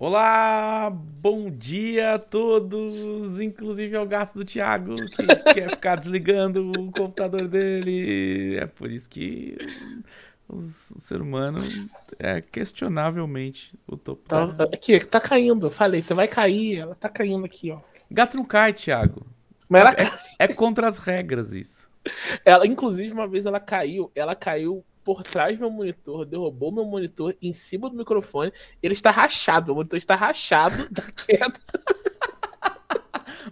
Olá, bom dia a todos, inclusive ao gato do Thiago, que quer ficar desligando o computador dele. É por isso que o ser humano é questionavelmente o topo. Tá, aqui, é tá caindo, eu falei, você vai cair, ela tá caindo aqui, ó. Gato não cai, Thiago. Mas ela é, cai. é contra as regras isso. Ela, inclusive, uma vez ela caiu, ela caiu por trás do meu monitor, derrubou meu monitor em cima do microfone. Ele está rachado, meu monitor está rachado da queda.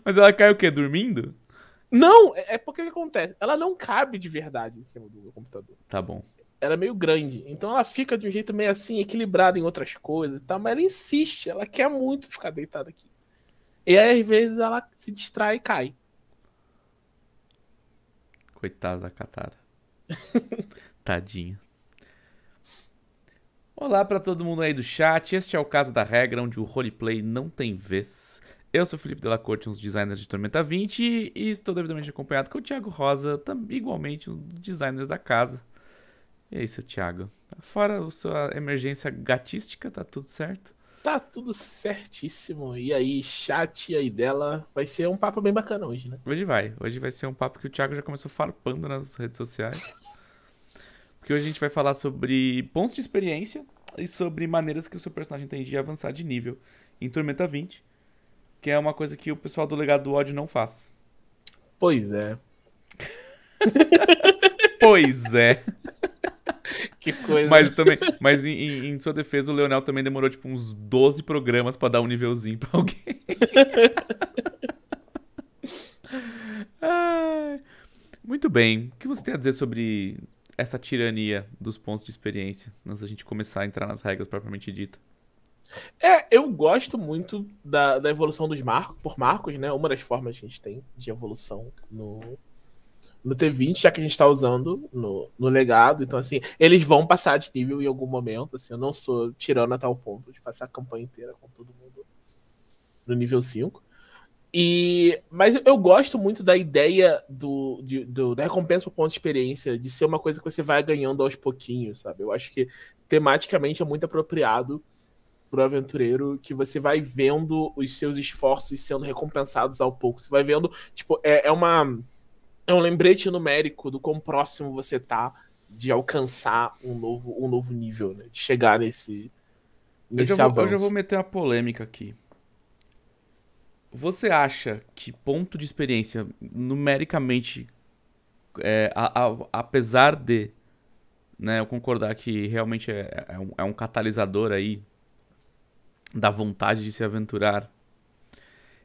Mas ela cai o quê? Dormindo? Não, é, é porque o que acontece? Ela não cabe de verdade em cima do meu computador. Tá bom. Ela é meio grande, então ela fica de um jeito meio assim, equilibrada em outras coisas e tal, mas ela insiste, ela quer muito ficar deitada aqui. E aí, às vezes, ela se distrai e cai. Coitada da Katara. Tadinho. Olá para todo mundo aí do chat. Este é o caso da regra onde o roleplay não tem vez. Eu sou o Felipe Delacorte, um dos designers de Tormenta 20 e estou devidamente acompanhado com o Thiago Rosa, igualmente um dos designers da casa. E aí, seu Thiago? Fora a sua emergência gatística, tá tudo certo? Tá tudo certíssimo. E aí, chat aí dela, vai ser um papo bem bacana hoje, né? Hoje vai. Hoje vai ser um papo que o Thiago já começou farpando nas redes sociais. Porque hoje a gente vai falar sobre pontos de experiência e sobre maneiras que o seu personagem tem de avançar de nível em Tormenta 20, que é uma coisa que o pessoal do Legado do Ódio não faz. Pois é. pois é. Que coisa. Mas também, mas em, em, sua defesa, o Leonel também demorou tipo uns 12 programas para dar um nívelzinho para alguém. ah, muito bem. O que você tem a dizer sobre essa tirania dos pontos de experiência, antes da gente começar a entrar nas regras propriamente dita. É, eu gosto muito da, da evolução dos marcos, por marcos, né? Uma das formas que a gente tem de evolução no, no T20, já que a gente tá usando no, no legado. Então, assim, eles vão passar de nível em algum momento. Assim, eu não sou tirando a tal ponto de passar a campanha inteira com todo mundo no nível 5. E, mas eu gosto muito da ideia do, de, do, da recompensa por ponto de experiência, de ser uma coisa que você vai ganhando aos pouquinhos, sabe? Eu acho que tematicamente é muito apropriado pro aventureiro que você vai vendo os seus esforços sendo recompensados ao pouco. Você vai vendo, tipo, é, é uma. É um lembrete numérico do quão próximo você tá de alcançar um novo, um novo nível, né? De chegar nesse, nesse eu já vou, avanço. eu já vou meter uma polêmica aqui. Você acha que ponto de experiência, numericamente, é, a, a, apesar de né, eu concordar que realmente é, é, é, um, é um catalisador aí da vontade de se aventurar,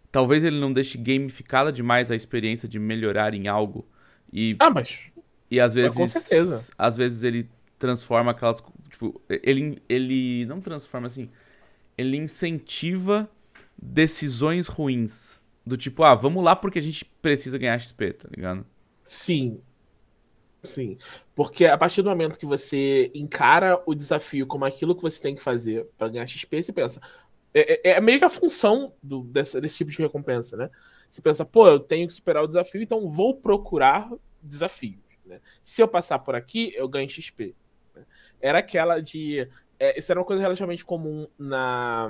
talvez ele não deixe gamificada demais a experiência de melhorar em algo. E, ah, mas. E às ah, vezes. com certeza. Às vezes ele transforma aquelas. Tipo, ele, ele não transforma assim. Ele incentiva decisões ruins. Do tipo, ah, vamos lá porque a gente precisa ganhar XP, tá ligado? Sim. Sim. Porque a partir do momento que você encara o desafio como aquilo que você tem que fazer para ganhar XP, você pensa. É, é, é, meio que a função do, desse tipo de recompensa, né? Você pensa, pô, eu tenho que superar o desafio, então vou procurar desafios. Né? Se eu passar por aqui, eu ganho XP. Né? Era aquela de. É, isso era uma coisa relativamente comum na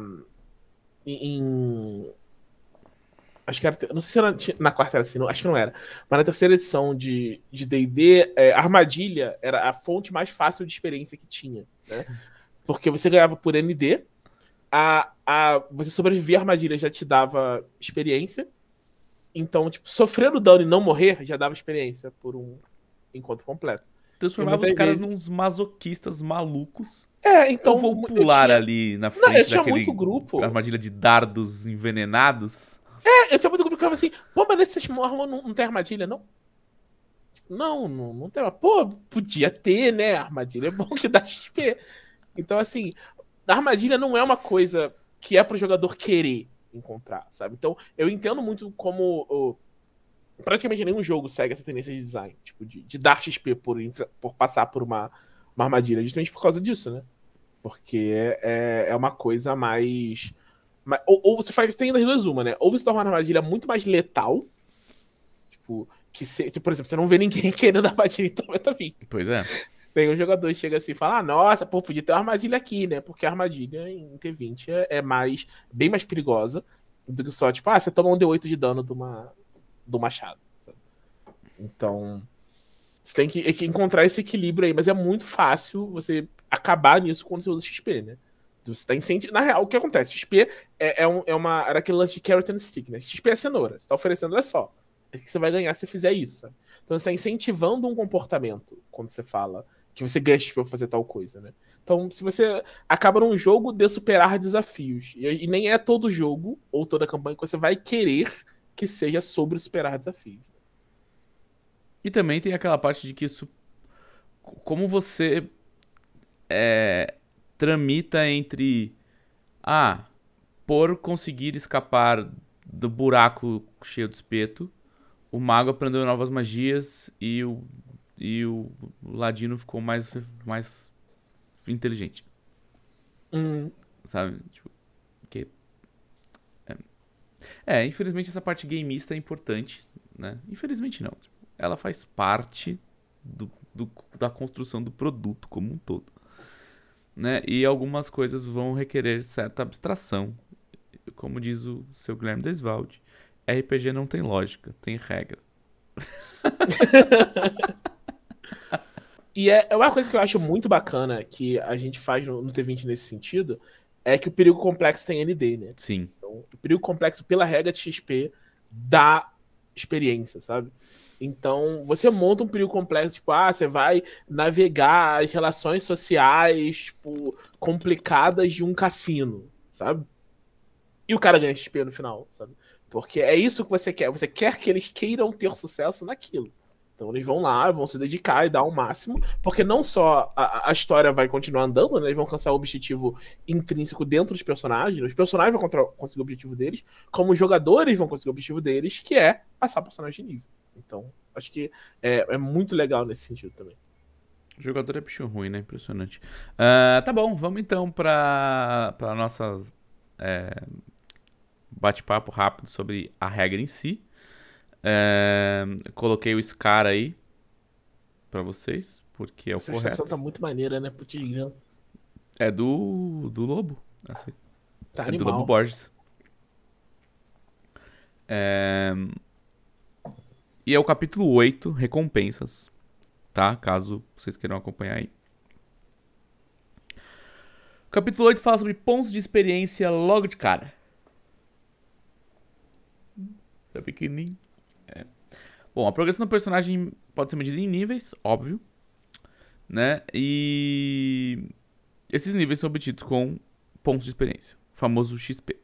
em. Acho que era. Não sei se era, na quarta era assim, não, acho que não era. Mas na terceira edição de DD, de D &D, é, armadilha era a fonte mais fácil de experiência que tinha. Né? Porque você ganhava por ND, a, a, você sobreviver à armadilha já te dava experiência. Então, tipo, sofrer o dano e não morrer já dava experiência por um encontro completo transformava os caras vezes... nos masoquistas malucos. É, então. Eu vou pular eu tinha... ali na frente. Não, eu tinha muito grupo. Armadilha de dardos envenenados. É, eu tinha muito grupo que eu falava assim, pô, mas nesses Mormon não, não tem armadilha, não? Não, não, não tem. Pô, podia ter, né? Armadilha é bom que dá XP. Então, assim, armadilha não é uma coisa que é pro jogador querer encontrar, sabe? Então, eu entendo muito como. Oh, praticamente nenhum jogo segue essa tendência de design, tipo, de, de dar XP por, por passar por uma, uma, armadilha, justamente por causa disso, né? Porque é, é, é uma coisa mais. mais ou, ou, você faz, tem das duas uma, né? Ou você torna uma armadilha muito mais letal, tipo, que se, tipo, por exemplo, você não vê ninguém querendo armadilha então vai tá vindo. Pois é. tem um jogador chega assim e fala, ah, nossa, pô, podia ter uma armadilha aqui, né? Porque a armadilha em T20 é, é mais, bem mais perigosa do que só, tipo, ah, você toma um D8 de dano de uma, do Machado. Sabe? Então, você tem que, é que, encontrar esse equilíbrio aí, mas é muito fácil você acabar nisso quando você usa XP, né? Você tá incentivando. Na real, o que acontece? XP é, é, um, é uma. Era aquele lance de carrot and stick, né? XP é cenoura. Você tá oferecendo, é só. É que você vai ganhar se fizer isso. Sabe? Então você tá incentivando um comportamento quando você fala que você ganha XP pra fazer tal coisa, né? Então, se você acaba num jogo de superar desafios, e, e nem é todo jogo ou toda campanha que você vai querer que seja sobre superar desafios. E também tem aquela parte de que isso. Como você é, tramita entre. Ah, por conseguir escapar do buraco cheio de espeto, o mago aprendeu novas magias e o, e o ladino ficou mais, mais inteligente. Hum. Sabe? Tipo, é, infelizmente essa parte gameista é importante, né? Infelizmente não. Ela faz parte do, do, da construção do produto como um todo. Né? E algumas coisas vão requerer certa abstração. Como diz o seu Guilherme Desvalde, RPG não tem lógica, tem regra. e é, é, uma coisa que eu acho muito bacana que a gente faz no, no T20 nesse sentido, é que o perigo complexo tem ND, né? Sim o perigo complexo pela regra de XP dá experiência, sabe? Então, você monta um perigo complexo, tipo, ah, você vai navegar as relações sociais, tipo, complicadas de um cassino, sabe? E o cara ganha XP no final, sabe? Porque é isso que você quer. Você quer que eles queiram ter sucesso naquilo. Então eles vão lá, vão se dedicar e dar o máximo, porque não só a, a história vai continuar andando, né? Eles vão alcançar o objetivo intrínseco dentro dos personagens, os personagens vão conseguir o objetivo deles, como os jogadores vão conseguir o objetivo deles, que é passar personagem de nível. Então, acho que é, é muito legal nesse sentido também. O jogador é bicho ruim, né? Impressionante. Uh, tá bom, vamos então para pra nossa é, bate-papo rápido sobre a regra em si. É, coloquei o Scar aí para vocês, porque é o Essa correto. Essa tá muito maneira, né, pro Tigrão. É do, do Lobo. Assim. Tá é animal. do Lobo Borges. É... E é o capítulo 8, Recompensas. Tá? Caso vocês queiram acompanhar aí. O capítulo 8 fala sobre pontos de experiência logo de cara. Tá pequenininho. Bom, a progressão do personagem pode ser medida em níveis, óbvio, né? E esses níveis são obtidos com pontos de experiência, o famoso XP,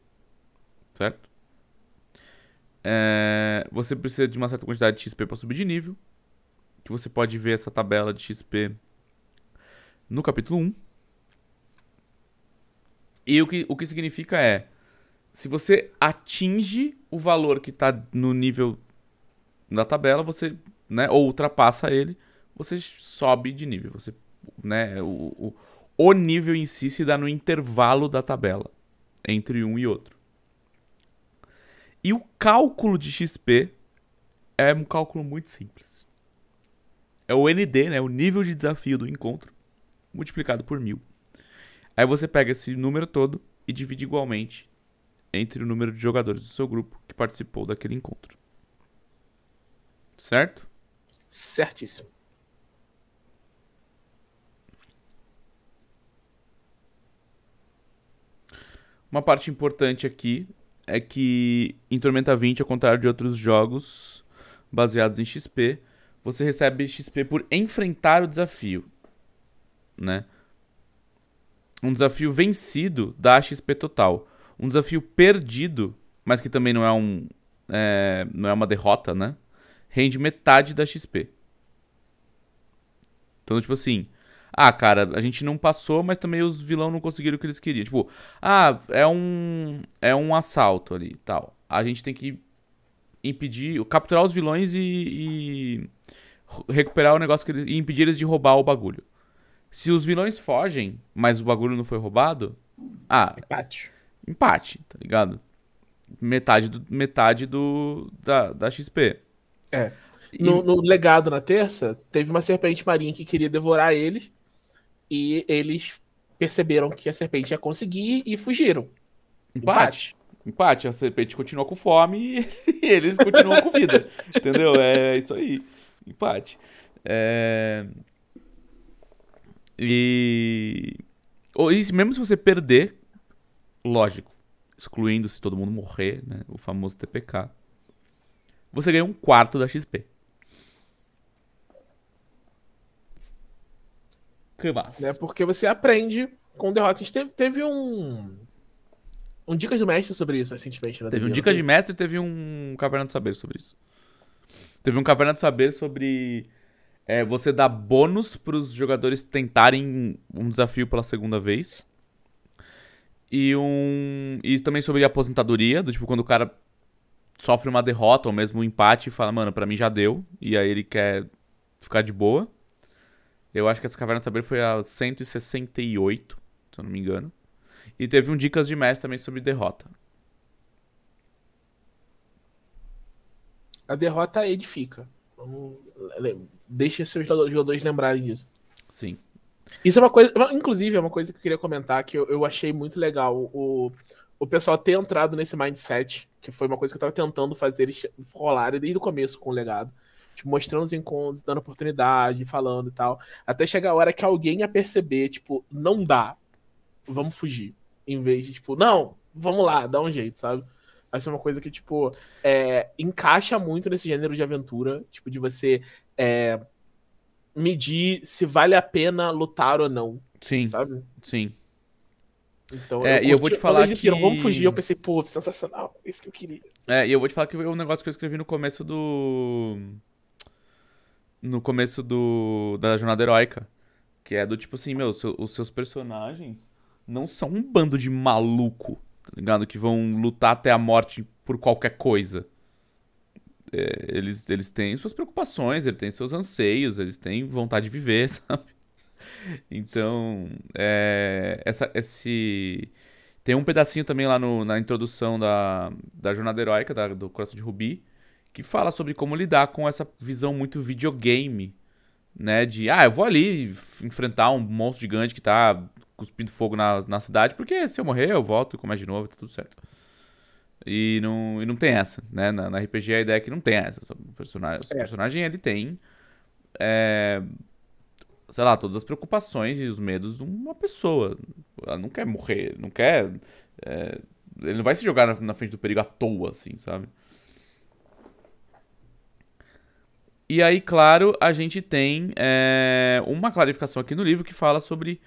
certo? É... Você precisa de uma certa quantidade de XP para subir de nível, que você pode ver essa tabela de XP no capítulo 1. E o que, o que significa é, se você atinge o valor que está no nível na tabela, você, né, ou ultrapassa ele, você sobe de nível. Você, né, o, o, o nível em si se dá no intervalo da tabela entre um e outro. E o cálculo de XP é um cálculo muito simples. É o ND, né, o nível de desafio do encontro, multiplicado por mil. Aí você pega esse número todo e divide igualmente entre o número de jogadores do seu grupo que participou daquele encontro. Certo? Certíssimo. Uma parte importante aqui é que em Tormenta 20, ao contrário de outros jogos baseados em XP, você recebe XP por enfrentar o desafio, né? Um desafio vencido dá XP total. Um desafio perdido, mas que também não é um é, não é uma derrota, né? rende metade da XP. Então, tipo assim, ah, cara, a gente não passou, mas também os vilão não conseguiram o que eles queriam. Tipo, ah, é um é um assalto ali, tal. A gente tem que impedir, capturar os vilões e, e recuperar o negócio que eles, e impedir eles de roubar o bagulho. Se os vilões fogem, mas o bagulho não foi roubado, ah, empate. Empate, tá ligado? Metade do metade do da, da XP. É. No, e... no, legado na terça, teve uma serpente marinha que queria devorar eles. E eles perceberam que a serpente ia conseguir e fugiram. Empate. Empate. Empate. A serpente continuou com fome e eles continuam com vida. Entendeu? É isso aí. Empate. É... E... Ou, e mesmo se você perder, lógico, excluindo se todo mundo morrer, né? O famoso TPK você ganha um quarto da XP. Que massa. porque você aprende com derrotas. Teve, teve um. Um Dicas do Mestre sobre isso recentemente. Né, teve um Dicas de Mestre e teve um Caverna do Saber sobre isso. Teve um Caverna do Saber sobre. É, você dar bônus para os jogadores tentarem um desafio pela segunda vez. E um. E também sobre aposentadoria, do tipo, quando o cara sofre uma derrota ou mesmo um empate e fala, mano, para mim já deu, e aí ele quer ficar de boa. Eu acho que essa Caverna Saber foi a 168, se eu não me engano. E teve um Dicas de Mestre também sobre derrota. A derrota edifica. Deixa seus jogadores lembrarem disso. Sim. Isso é uma coisa, inclusive, é uma coisa que eu queria comentar que eu, eu achei muito legal. O, o pessoal ter entrado nesse mindset, que foi uma coisa que eu tava tentando fazer eles rolarem desde o começo com o legado. Tipo, mostrando os encontros, dando oportunidade, falando e tal. Até chegar a hora que alguém ia perceber, tipo, não dá, vamos fugir. Em vez de, tipo, não, vamos lá, dá um jeito, sabe? Essa é uma coisa que, tipo, é, encaixa muito nesse gênero de aventura, tipo, de você é, medir se vale a pena lutar ou não. Sim. Sabe? Sim. Então, é, eu e eu vou te falar que... vamos fugir, eu pensei, pô, sensacional, é isso que eu queria. É, e eu vou te falar que é um negócio que eu escrevi no começo do... No começo do... da Jornada Heróica. Que é do tipo assim, meu, seu, os seus personagens não são um bando de maluco, tá ligado? Que vão lutar até a morte por qualquer coisa. É, eles, eles têm suas preocupações, eles têm seus anseios, eles têm vontade de viver, sabe? Então, é, essa, esse. Tem um pedacinho também lá no, na introdução da, da Jornada Heróica, da, do Coração de Rubi, que fala sobre como lidar com essa visão muito videogame, né? De, ah, eu vou ali enfrentar um monstro gigante que tá cuspindo fogo na, na cidade, porque se eu morrer eu volto e começo de novo, tá tudo certo. E não, e não tem essa, né? Na, na RPG a ideia é que não tem essa. O personagem, é. o personagem ele tem é, sei lá, todas as preocupações e os medos de uma pessoa. Ela não quer morrer, não quer. É, ele não vai se jogar na, na, frente do perigo à toa, assim, sabe? E aí, claro, a gente tem é, uma clarificação aqui no livro que fala sobre.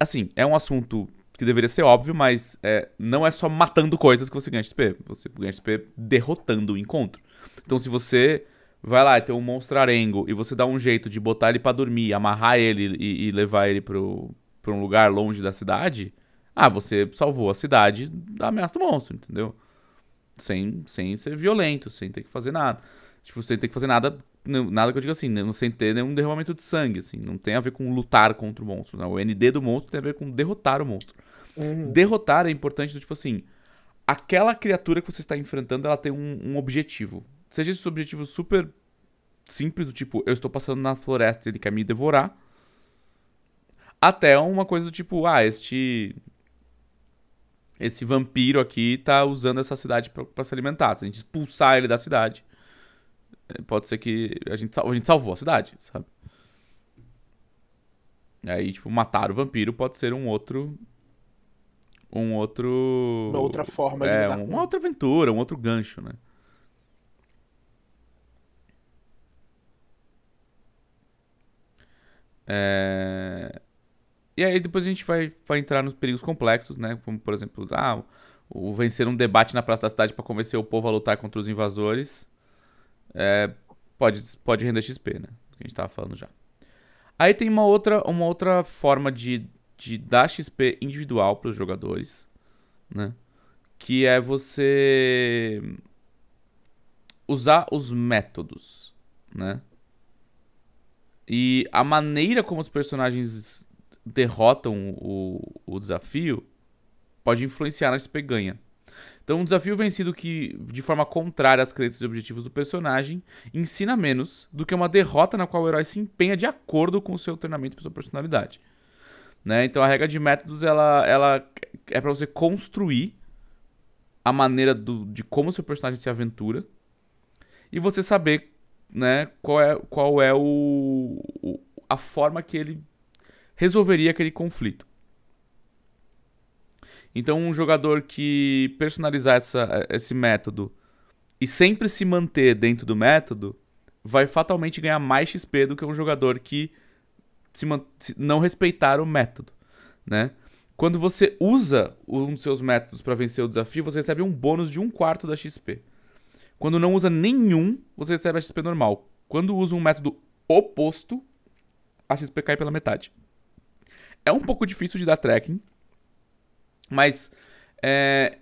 Assim, é um assunto que deveria ser óbvio, mas é, não é só matando coisas que você ganha XP. Você ganha XP derrotando o encontro. Então, se você vai lá, tem um monstrarengo e você dá um jeito de botar ele para dormir, amarrar ele e, e levar ele pro, pra um lugar longe da cidade, ah, você salvou a cidade da ameaça do monstro, entendeu? Sem, sem ser violento, sem ter que fazer nada. Tipo, sem ter que fazer nada, nada que eu diga assim, né, sem ter nenhum derramamento de sangue, assim. Não tem a ver com lutar contra o monstro, né? O ND do monstro tem a ver com derrotar o monstro. Uhum. Derrotar é importante, tipo assim, aquela criatura que você está enfrentando, ela tem um, um objetivo. Seja esse objetivo super simples, do tipo, eu estou passando na floresta e ele quer me devorar. Até uma coisa do tipo, ah, este. Esse vampiro aqui tá usando essa cidade para se alimentar. Se a gente expulsar ele da cidade, eh, pode ser que a gente, a gente salvou a cidade, sabe? E aí, tipo, matar o vampiro pode ser um outro. Um outro. Uma outra forma de É, uma outra aventura, um outro gancho, né? É... E aí depois a gente vai, vai entrar nos perigos complexos, né? Como, por exemplo, ah, o vencer um debate na praça da cidade para convencer o povo a lutar contra os invasores é, pode, pode render XP, né? Que a gente tava falando já. Aí tem uma outra, uma outra forma de, de dar XP individual para os jogadores, né? Que é você usar os métodos, né? E a maneira como os personagens derrotam o, o desafio pode influenciar na SP ganha. Então, um desafio vencido que, de forma contrária às crenças e objetivos do personagem, ensina menos do que uma derrota na qual o herói se empenha de acordo com o seu treinamento e sua personalidade. Né? Então, a regra de métodos ela, ela é para você construir a maneira do, de como o seu personagem se aventura e você saber né, qual é, qual é o, o a forma que ele resolveria aquele conflito. Então, um jogador que personalizar essa, esse método e sempre se manter dentro do método vai fatalmente ganhar mais XP do que um jogador que se não respeitar o método, né? Quando você usa um dos seus métodos para vencer o desafio, você recebe um bônus de um quarto da XP. Quando não usa nenhum, você recebe a XP normal. Quando usa um método oposto, a XP cai pela metade. É um pouco difícil de dar tracking, mas é,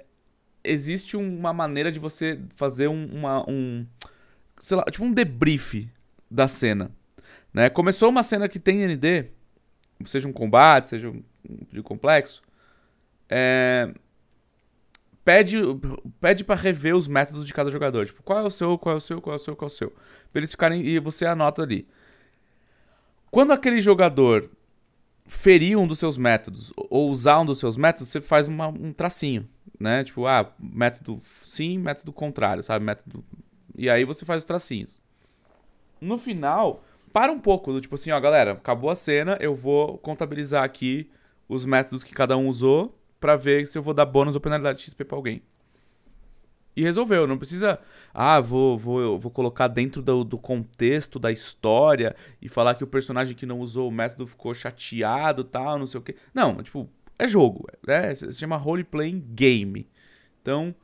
existe uma maneira de você fazer um, uma, um, sei lá, tipo um debrief da cena. Né? Começou uma cena que tem ND, seja um combate, seja um, um complexo, é, pede, pede para rever os métodos de cada jogador. Tipo, qual é o seu, qual é o seu, qual é o seu, qual é o seu. Pra eles ficarem. E você anota ali. Quando aquele jogador ferir um dos seus métodos ou usar um dos seus métodos, você faz uma, um tracinho, né? Tipo, ah, método sim, método contrário, sabe? Método. E aí você faz os tracinhos. No final, para um pouco do tipo assim, ó, galera, acabou a cena, eu vou contabilizar aqui os métodos que cada um usou para ver se eu vou dar bônus ou penalidade de XP pra alguém. E resolveu, não precisa. Ah, vou, vou, vou colocar dentro do, do, contexto da história e falar que o personagem que não usou o método ficou chateado tal, não sei o quê. Não, é tipo, é jogo. É, se chama role-playing game. Então,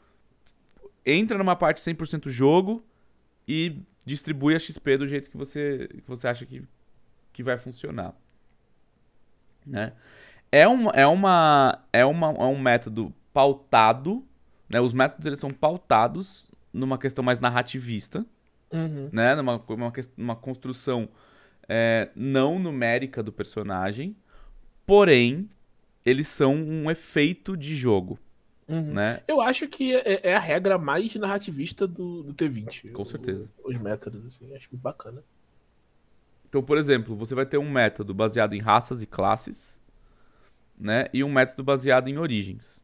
entra numa parte 100% jogo e distribui a XP do jeito que você, que você acha que, que vai funcionar. Né? é um, é uma, é uma, é um método pautado, né? Os métodos eles são pautados numa questão mais narrativista, uhum. né? Numa uma, uma construção é, não numérica do personagem, porém eles são um efeito de jogo. Uhum. Né? Eu acho que é, é, é a regra mais narrativista do, do T20. Com o, certeza. os métodos, assim, acho muito bacana. Então, por exemplo, você vai ter um método baseado em raças e classes, né? E um método baseado em origens.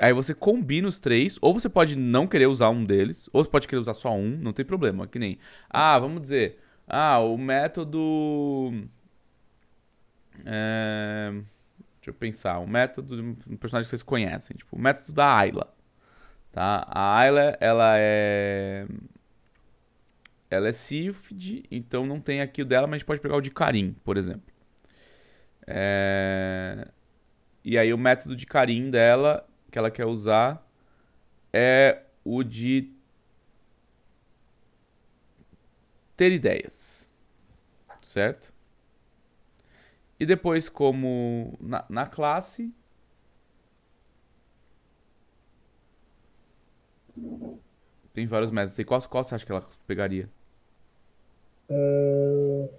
Aí você combina os três, ou você pode não querer usar um deles, ou você pode querer usar só um, não tem problema. Que nem, ah, vamos dizer, ah, o método. É... Deixa eu pensar, o método de um personagem que vocês conhecem, tipo, o método da Ayla. Tá? A Ayla, ela é. Ela é Sylphid, então não tem aqui o dela, mas a gente pode pegar o de Karim, por exemplo. É... E aí o método de carim dela, que ela quer usar, é o de ter ideias, certo? E depois, como na, na classe, tem vários métodos. E qual, qual você acha que ela pegaria? Uh...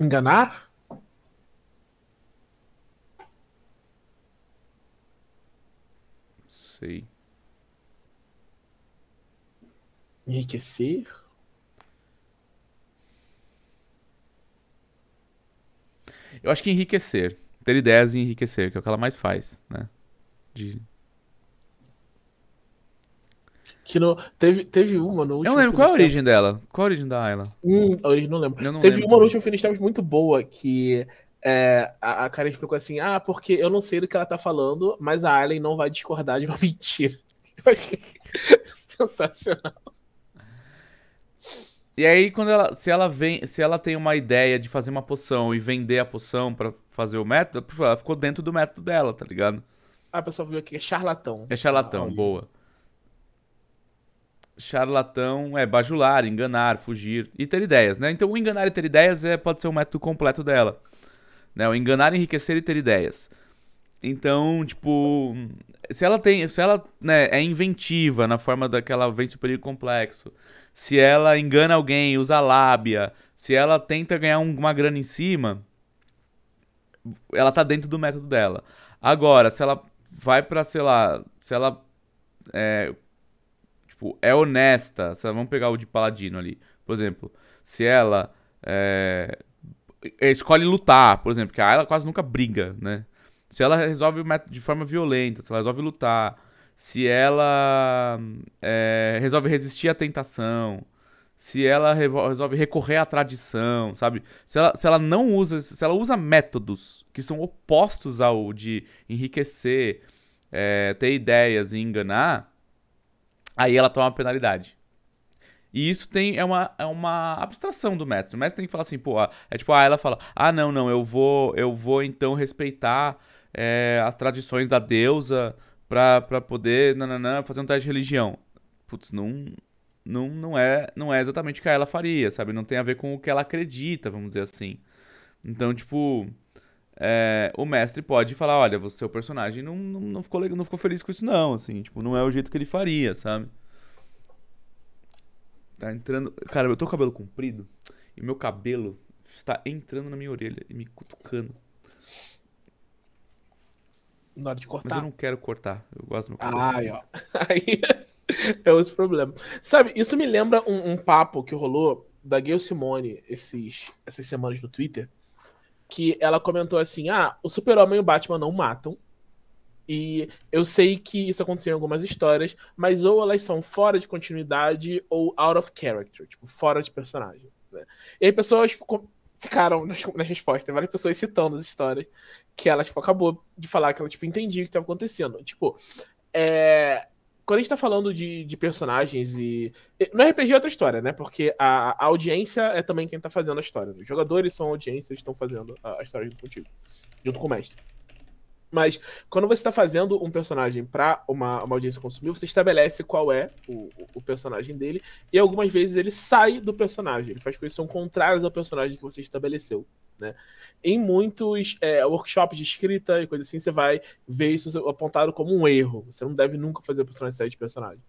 Enganar? Sei. Enriquecer? Eu acho que enriquecer. Ter ideias e enriquecer, que é o que ela mais faz, né? De que teve, teve uma no último. Eu lembro, qual é a origem dela? Qual a origem da Ayla? Hum, a origem não lembro. Não teve lembro. uma no último Finistels muito boa que é, a, a Karen explicou assim: ah, porque eu não sei do que ela tá falando, mas a Ayla não vai discordar de uma mentira. Eu achei sensacional. E aí, quando ela, se ela vem, se ela tem uma ideia de fazer uma poção e vender a poção para fazer o método, ela ficou dentro do método dela, tá ligado? Ah, a pessoa viu aqui, é charlatão. É charlatão, ah, boa charlatão é bajular, enganar, fugir e ter ideias, né? Então, o enganar e ter ideias é, pode ser o método completo dela. Né? O enganar, enriquecer e ter ideias. Então, tipo, se ela tem, se ela né, é inventiva na forma daquela vence o perigo complexo, se ela engana alguém, usa lábia, se ela tenta ganhar um, uma grana em cima, ela tá dentro do método dela. Agora, se ela vai para sei lá, se ela é, tipo, é honesta. Vamos pegar o de paladino ali. Por exemplo, se ela é, é escolhe lutar, por exemplo, que ela quase nunca briga, né? Se ela resolve de forma violenta, se ela resolve lutar, se ela é, resolve resistir à tentação, se ela resolve recorrer à tradição, sabe? Se ela, se ela não usa, se ela usa métodos que são opostos ao de enriquecer, é, ter ideias e enganar, aí ela toma uma penalidade. E isso tem, é, uma, é uma abstração do mestre. O mestre tem que falar assim, pô, é tipo, ah, ela fala, ah, não, não, eu vou, eu vou então respeitar é, as tradições da deusa pra, pra poder nananã, fazer um teste de religião. Putz, não, não, não, é, não é exatamente o que ela faria, sabe? Não tem a ver com o que ela acredita, vamos dizer assim. Então, tipo, é, o mestre pode falar, olha, o seu personagem não, não, não, ficou, não ficou feliz com isso não, assim, tipo, não é o jeito que ele faria, sabe? Tá entrando... Cara, eu tô com o cabelo comprido e meu cabelo está entrando na minha orelha e me cutucando. Na hora de cortar. Mas eu não quero cortar, eu gosto do meu cabelo. Ai, ó. Aí é outro problema. Sabe, isso me lembra um, um papo que rolou da Gayle Simone esses, essas semanas no Twitter que ela comentou assim: ah, o Super-Homem e o Batman não matam. E eu sei que isso aconteceu em algumas histórias, mas ou elas são fora de continuidade ou out of character, tipo, fora de personagem. Né? E aí pessoas tipo, ficaram nas, nas respostas, várias pessoas citando as histórias, que ela, tipo, acabou de falar que ela, tipo, entendia o que estava acontecendo. Tipo, é, quando a gente tá falando de, de personagens e. No RPG é outra história, né? Porque a, a audiência é também quem tá fazendo a história. Né? Os jogadores são a audiência, eles estão fazendo a, a história junto contigo, junto com o mestre. Mas quando você está fazendo um personagem para uma, uma audiência consumir, você estabelece qual é o, o personagem dele, e algumas vezes ele sai do personagem. Ele faz coisas que são contrárias ao personagem que você estabeleceu. Né? Em muitos é, workshops de escrita e coisa assim, você vai ver isso apontado como um erro. Você não deve nunca fazer personalidade de personagem.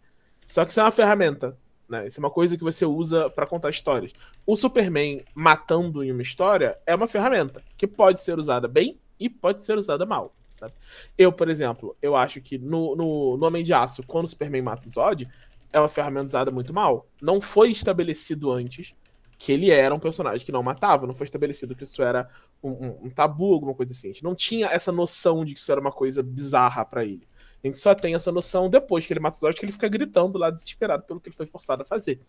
Só que isso é uma ferramenta. Né? Isso é uma coisa que você usa para contar histórias. O Superman matando em uma história é uma ferramenta que pode ser usada bem e pode ser usada mal. Sabe? Eu, por exemplo, eu acho que no, no, no Homem de Aço, quando o Superman mata o Zod, é uma ferramenta usada muito mal. Não foi estabelecido antes que ele era um personagem que não matava, não foi estabelecido que isso era um, um, um tabu, alguma coisa assim. A gente não tinha essa noção de que isso era uma coisa bizarra para ele. A gente só tem essa noção depois que ele mata o Zod, que ele fica gritando lá desesperado pelo que ele foi forçado a fazer.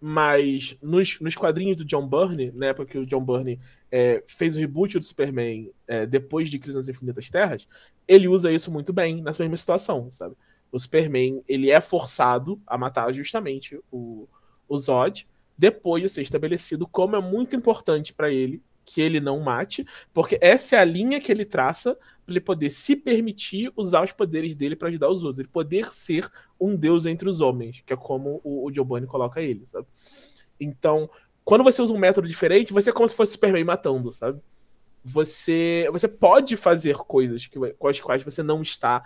Mas nos, nos quadrinhos do John Byrne, na né, época que o John Byrne é, fez o reboot do Superman é, depois de Crise nas Infinitas Terras, ele usa isso muito bem nessa mesma situação, sabe? O Superman, ele é forçado a matar justamente o, o Zod, depois de ser estabelecido como é muito importante para ele que ele não mate, porque essa é a linha que ele traça para ele poder se permitir usar os poderes dele para ajudar os outros, ele poder ser um deus entre os homens, que é como o, o Giovanni coloca ele, sabe? Então, quando você usa um método diferente, você é como se fosse Superman matando, sabe? Você, você pode fazer coisas que, com as quais você não está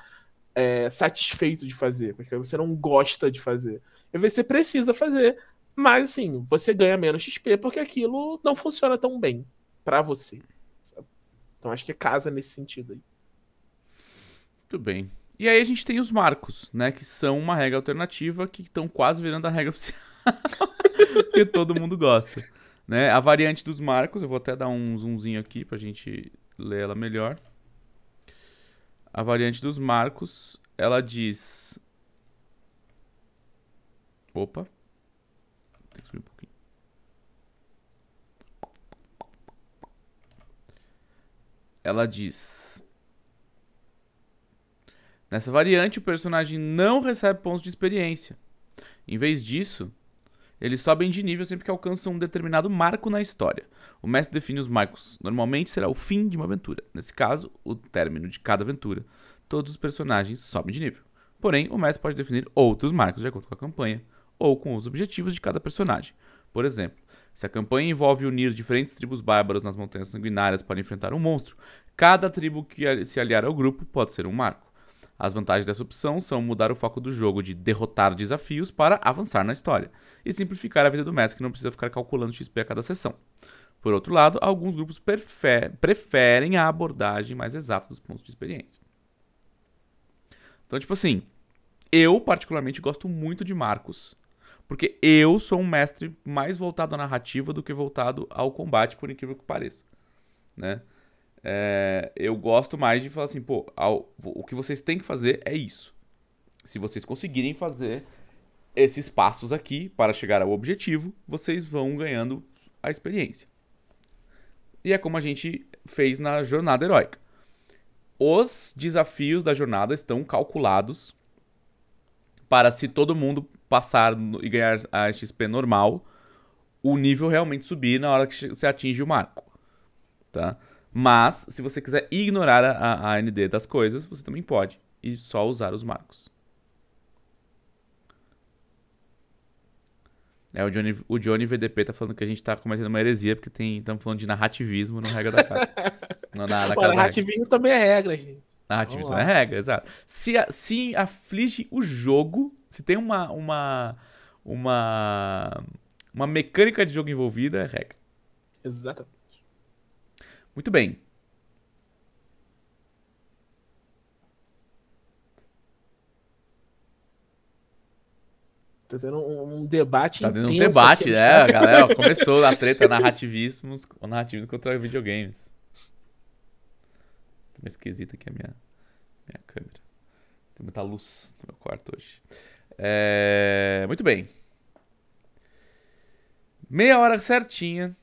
é, satisfeito de fazer, porque você não gosta de fazer. E você precisa fazer mas assim, você ganha menos XP porque aquilo não funciona tão bem para você. Então acho que casa nesse sentido aí. Muito bem. E aí a gente tem os marcos, né? Que são uma regra alternativa que estão quase virando a regra oficial. que todo mundo gosta. Né? A variante dos marcos, eu vou até dar um zoomzinho aqui pra gente ler ela melhor. A variante dos marcos, ela diz. Opa, Ela diz: Nessa variante, o personagem não recebe pontos de experiência. Em vez disso, eles sobem de nível sempre que alcançam um determinado marco na história. O mestre define os marcos. Normalmente será o fim de uma aventura. Nesse caso, o término de cada aventura. Todos os personagens sobem de nível. Porém, o mestre pode definir outros marcos de acordo com a campanha ou com os objetivos de cada personagem. Por exemplo, se a campanha envolve unir diferentes tribos bárbaras nas Montanhas Sanguinárias para enfrentar um monstro, cada tribo que se aliar ao grupo pode ser um marco. As vantagens dessa opção são mudar o foco do jogo de derrotar desafios para avançar na história, e simplificar a vida do mestre que não precisa ficar calculando XP a cada sessão. Por outro lado, alguns grupos preferem a abordagem mais exata dos pontos de experiência. Então, tipo assim, eu particularmente gosto muito de marcos. Porque eu sou um mestre mais voltado à narrativa do que voltado ao combate, por incrível que pareça. Né? É, eu gosto mais de falar assim, pô, ao, o que vocês têm que fazer é isso. Se vocês conseguirem fazer esses passos aqui para chegar ao objetivo, vocês vão ganhando a experiência. E é como a gente fez na jornada heróica. Os desafios da jornada estão calculados para se todo mundo passar e ganhar a XP normal, o nível realmente subir na hora que você atinge o marco, tá? Mas, se você quiser ignorar a, a AND das coisas, você também pode. E só usar os marcos. É, o Johnny, o Johnny VDP tá falando que a gente tá cometendo uma heresia, porque estamos falando de narrativismo no regra da casa. não, na, na Pô, narrativismo regra. também é regra, gente. Narrativa, tá, então, é regra, exato. Se, se aflige o jogo, se tem uma, uma, uma, uma mecânica de jogo envolvida, é regra. Exatamente. Muito bem. Tá tendo um, um debate Tá tendo um debate, é né? galera começou a treta narrativismos, narrativismo contra videogames. Tá meio esquisita aqui a minha, minha câmera. Tem muita tá luz no meu quarto hoje. É... Muito bem. Meia hora certinha.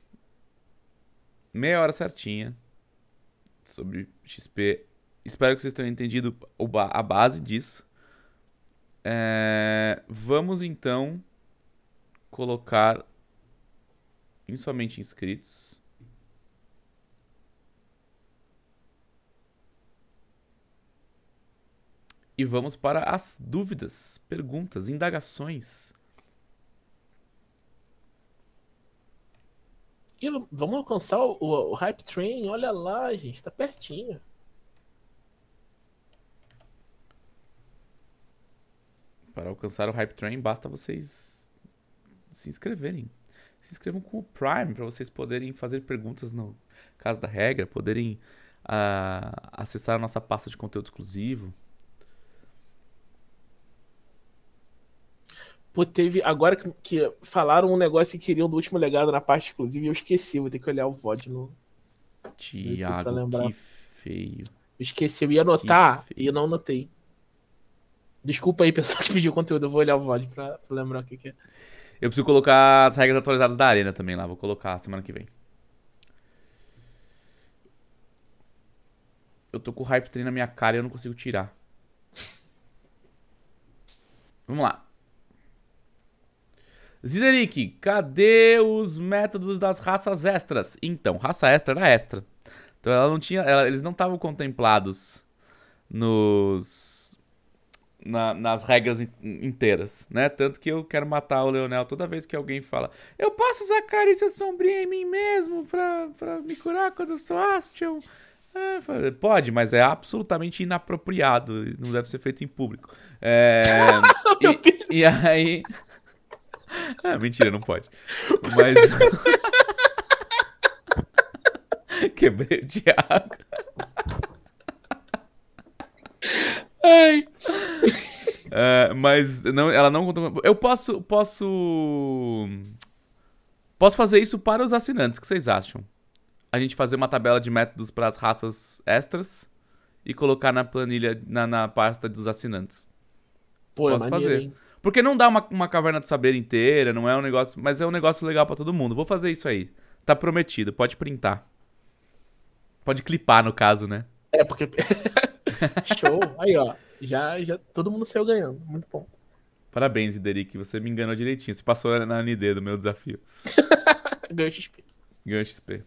Meia hora certinha. Sobre XP. Espero que vocês tenham entendido a base disso. É... Vamos então colocar em somente inscritos. E vamos para as dúvidas, perguntas, indagações. E vamos alcançar o, o, Hype Train, olha lá, gente, tá pertinho. Para alcançar o Hype Train, basta vocês se inscreverem. Se inscrevam com o Prime para vocês poderem fazer perguntas no caso da regra, poderem uh, acessar a nossa pasta de conteúdo exclusivo, Pô, teve. Agora que, que, falaram um negócio que queriam do último legado na parte exclusiva, eu esqueci, vou ter que olhar o VOD no. Tiago, que feio. Eu esqueci, eu ia anotar e não anotei. Desculpa aí, pessoal que pediu conteúdo, eu vou olhar o VOD pra, pra lembrar o que, que é. Eu preciso colocar as regras atualizadas da arena também lá, vou colocar semana que vem. Eu tô com o hype train na minha cara e eu não consigo tirar. Vamos lá. Zideric, cadê os métodos das raças extras? Então, raça extra era extra. Então ela não tinha. Ela, eles não estavam contemplados nos. Na, nas regras in, inteiras, né? Tanto que eu quero matar o Leonel toda vez que alguém fala Eu posso usar carícia sombria em mim mesmo pra, pra me curar quando eu sou Astion. É, pode, mas é absolutamente inapropriado. Não deve ser feito em público. É, e, e aí. Ah, mentira, não pode. Mas. Quebrei o Thiago. Ai. Ah, mas não, ela não contou. Eu posso. Posso. Posso fazer isso para os assinantes, o que vocês acham? A gente fazer uma tabela de métodos para as raças extras e colocar na planilha, na, na pasta dos assinantes. Pô, é posso é maneiro, fazer. Hein? Porque não dá uma, uma caverna do saber inteira, não é um negócio. Mas é um negócio legal para todo mundo. Vou fazer isso aí. Tá prometido, pode printar. Pode clipar, no caso, né? É, porque. Show! Aí, ó. Já, já todo mundo saiu ganhando. Muito bom. Parabéns, Ideric. Você me enganou direitinho. Você passou na ND do meu desafio. Ganhou XP. Ganhou XP.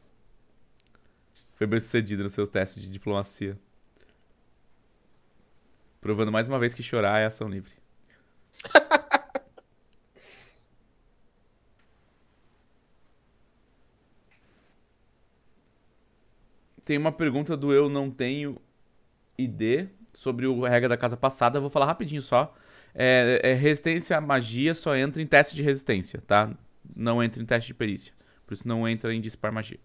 Foi bem sucedido nos seus testes de diplomacia. Provando mais uma vez que chorar é ação livre. Tem uma pergunta do Eu Não Tenho ID sobre o regra da casa passada. Eu vou falar rapidinho só. É, é, resistência à magia só entra em teste de resistência, tá? Não entra em teste de perícia. Por isso não entra em dissipar magia.